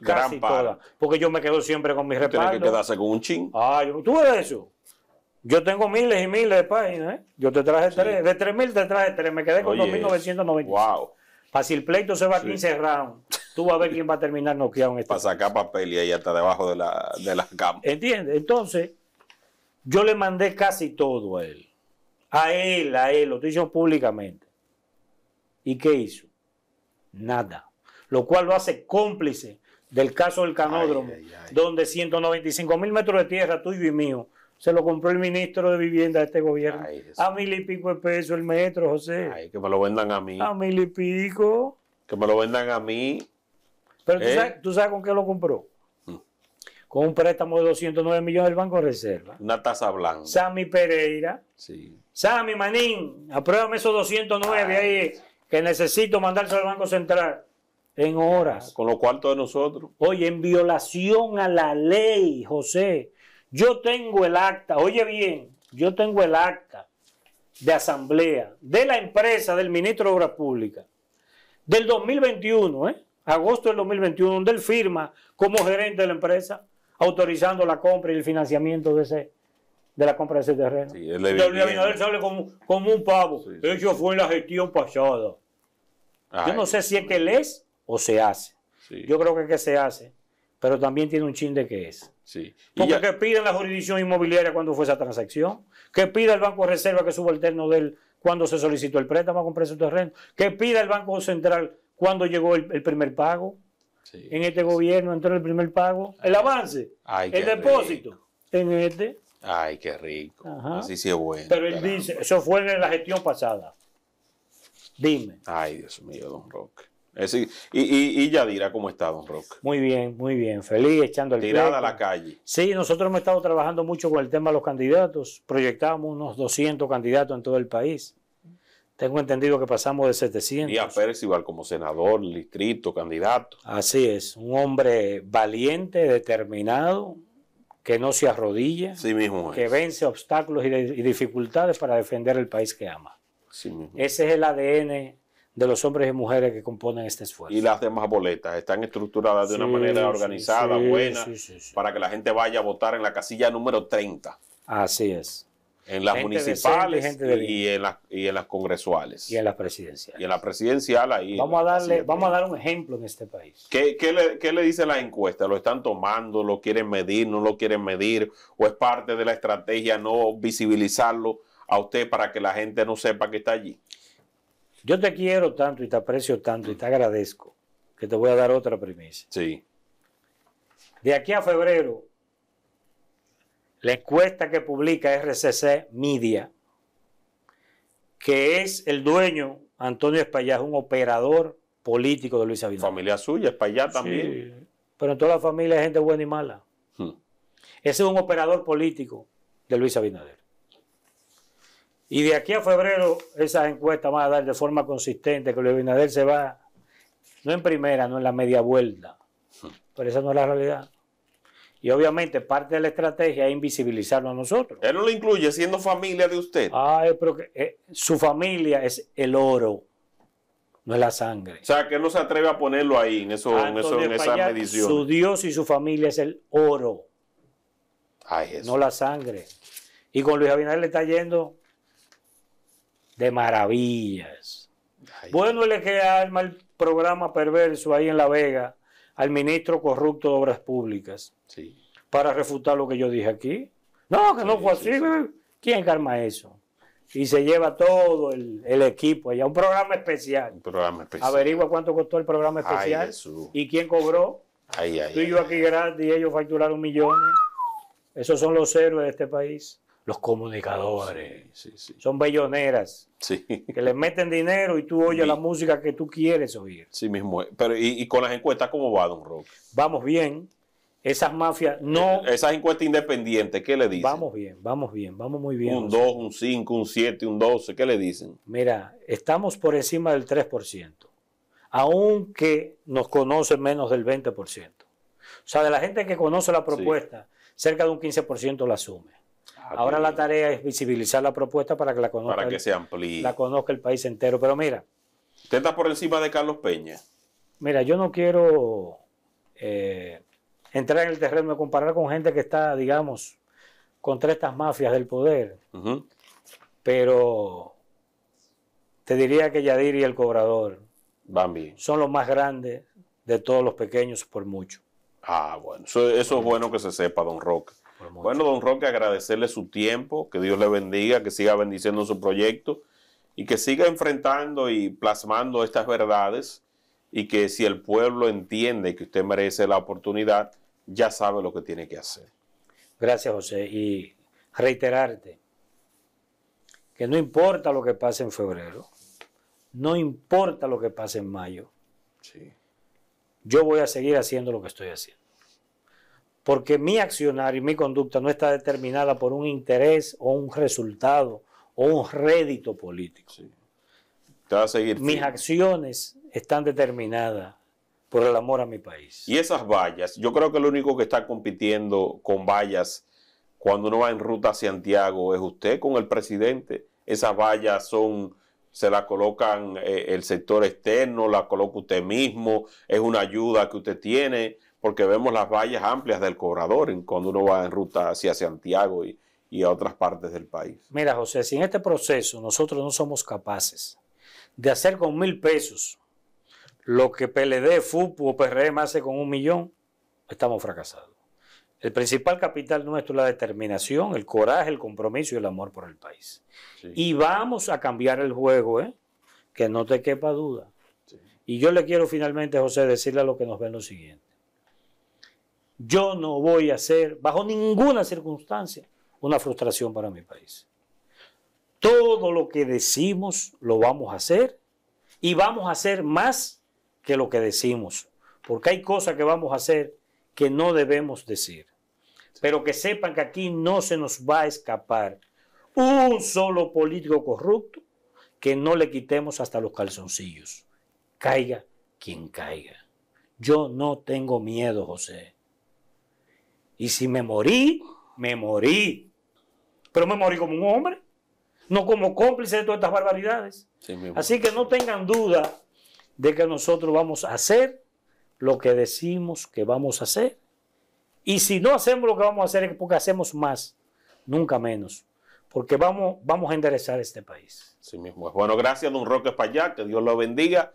Casi todas. Porque yo me quedo siempre con mis respaldos. Tienes que quedarse con un chin. Ah, tú ves eso. Yo tengo miles y miles de páginas. ¿eh? Yo te traje tres. De tres mil te traje tres. Me quedé con 2.990. Wow. si el pleito se va aquí sí. Tú vas a ver quién va a terminar noqueado en este. Para sacar papel y ahí hasta debajo de la, de cama. ¿Entiendes? Entonces, yo le mandé casi todo a él. A él, a él. Lo te públicamente. ¿Y qué hizo? Nada. Lo cual lo hace cómplice del caso del canódromo, donde 195 mil metros de tierra tuyo y mío se lo compró el ministro de Vivienda de este gobierno. a mil y pico de pesos el metro, José. Ay, que me lo vendan a mí. A mil y pico. Que me lo vendan a mí. Pero ¿tú, ¿Eh? sabes, tú, con qué lo compró. Mm. Con un préstamo de 209 millones del Banco de Reserva. Una tasa blanca. Sammy Pereira. Sí. Sammy Manín, apruébame esos 209 ahí que necesito mandarse al Banco Central en horas. Con lo cual de nosotros. Oye, en violación a la ley, José. Yo tengo el acta, oye bien, yo tengo el acta de asamblea de la empresa del ministro de Obras Públicas del 2021, ¿eh? agosto del 2021, donde él firma como gerente de la empresa, autorizando la compra y el financiamiento de ese de la compra de ese terreno. Sí, él le sale como, como, un pavo. De Eso fue en la gestión pasada. yo no sé si es que él es o se hace. Yo creo que, que se hace, pero también tiene un chin de que es. Sí. Porque que pida la jurisdicción inmobiliaria cuando fue esa transacción, que pida el Banco de Reserva que suba el terno del cuando se solicitó el préstamo a comprar su terreno, que pida el Banco Central cuando llegó el, primer pago. En este gobierno entró el primer pago, el avance, el depósito. En este. Ay, qué rico. Así sí es bueno. Pero él dice, eso fue en la gestión pasada. Dime. Ay, Dios mío, don Roque y, ya dirá Yadira, ¿cómo está, don Roque? Muy bien, muy bien. Feliz, echando el Tirada a la calle. Sí, nosotros hemos estado trabajando mucho con el tema de los candidatos. Proyectamos unos 200 candidatos en todo el país. Tengo entendido que pasamos de 700. Y a Pérez igual como senador, distrito, candidato. Así es, un hombre valiente, determinado, que no se arrodilla, sí mismo que vence obstáculos y, dificultades para defender el país que ama. Ese es el ADN de los hombres y mujeres que componen este esfuerzo. Y las demás boletas están estructuradas de una manera organizada, buena, para que la gente vaya a votar en la casilla número 30. Así es. En las municipales y, en las, y en las congresuales. Y en las presidenciales. Y en la presidencial ahí. Vamos a darle, vamos a dar un ejemplo en este país. ¿Qué, le, qué le dice la encuesta? ¿Lo están tomando? ¿Lo quieren medir? ¿No lo quieren medir? ¿O es parte de la estrategia no visibilizarlo a usted para que la gente no sepa que está allí? Yo te quiero tanto y te aprecio tanto y te agradezco que te voy a dar otra premisa. Sí. De aquí a febrero, la encuesta que publica RCC Media, que es el dueño Antonio Espaillat, un operador político de Luis Abinader. Familia suya, Espaillat también. pero en toda la familia hay gente buena y mala. Hmm. Ese es un operador político de Luis Abinader. Y de aquí a febrero, esas encuestas van a dar de forma consistente que Luis Abinader se va, no en primera, no en la media vuelta. Pero esa no es la realidad. Y obviamente parte de la estrategia es invisibilizarlo a nosotros. Él no lo incluye siendo familia de usted. Ah, pero eh, su familia es el oro, no es la sangre. O sea, que él no se atreve a ponerlo ahí, en, eso, esa medición. Su Dios y su familia es el oro, no la sangre. Y con Luis Abinader le está yendo de maravillas. Bueno, le queda arma el programa perverso ahí en La Vega al ministro corrupto de Obras Públicas para refutar lo que yo dije aquí. No, que no fue así. ¿Quién calma eso? Y se lleva todo el, equipo allá. Un programa especial. Un programa especial. Averigua cuánto costó el programa especial y quién cobró. Ay, ay, Tú y yo aquí gratis y ellos facturaron millones. Esos son los héroes de este país los comunicadores. Son belloneras. Que le meten dinero y tú oyes la música que tú quieres oír. Sí, mismo. ¿y, con las encuestas cómo va, don Rock? Vamos bien. Esas mafias no. Eh, eh, esas encuestas independientes, ¿qué le dicen? Vamos bien, vamos bien, vamos muy bien. Un 2, un 5, un 7, un 12, ¿qué le dicen? Mira, estamos por encima del 3%, aunque nos conoce menos del 20%. O sea, de la gente que conoce la propuesta, cerca de un 15% la asume. Ah, Ahora la tarea es visibilizar la propuesta para que la conozca. el, país entero. Pero mira. Usted está por encima de Carlos Peña. Mira, yo no quiero eh, entrar en el terreno de comparar con gente que está, digamos, contra estas mafias del poder. Pero te diría que Yadir y el cobrador son los más grandes de todos los pequeños por mucho. Ah, bueno, eso, eso es bueno que se sepa, don Roque. Bueno, don Roque, agradecerle su tiempo, que Dios le bendiga, que siga bendiciendo su proyecto y que siga enfrentando y plasmando estas verdades y que si el pueblo entiende que usted merece la oportunidad, ya sabe lo que tiene que hacer. Gracias, José. Y reiterarte que no importa lo que pase en febrero, no importa lo que pase en mayo, yo voy a seguir haciendo lo que estoy haciendo porque mi accionar y mi conducta no está determinada por un interés o un resultado o un rédito político. Mis acciones están determinadas por el amor a mi país. Y esas vallas, yo creo que lo único que está compitiendo con vallas cuando uno va en ruta a Santiago es usted con el presidente. Esas vallas son, se las colocan eh, el sector externo, las coloca usted mismo, es una ayuda que usted tiene porque vemos las vallas amplias del cobrador cuando uno va en ruta hacia Santiago y, a otras partes del país. Mira, José, si en este proceso nosotros no somos capaces de hacer con mil pesos lo que PLD, FUP o PRM e hace con un millón, estamos fracasados. El principal capital nuestro es la determinación, el coraje, el compromiso y el amor por el país. Y vamos a cambiar el juego, ¿eh? que no te quepa duda. Y yo le quiero finalmente, José, decirle a lo que nos ven lo siguiente yo no voy a ser, bajo ninguna circunstancia, una frustración para mi país. Todo lo que decimos lo vamos a hacer y vamos a hacer más que lo que decimos, porque hay cosas que vamos a hacer que no debemos decir. Pero que sepan que aquí no se nos va a escapar un solo político corrupto que no le quitemos hasta los calzoncillos. Caiga quien caiga. Yo no tengo miedo, José. Y si me morí, me morí. Pero me morí como un hombre, no como cómplice de todas estas barbaridades. Así que no tengan duda de que nosotros vamos a hacer lo que decimos que vamos a hacer. Y si no hacemos lo que vamos a hacer es porque hacemos más, nunca menos. Porque vamos, vamos a enderezar este país. Sí mismo. Bueno, gracias, don Roque Payá, que Dios lo bendiga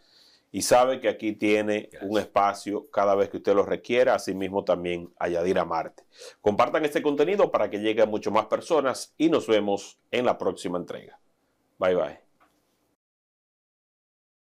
y sabe que aquí tiene un espacio cada vez que usted lo requiera, asimismo también añadir a Marte. Compartan este contenido para que lleguen a muchas más personas y nos vemos en la próxima entrega. Bye bye.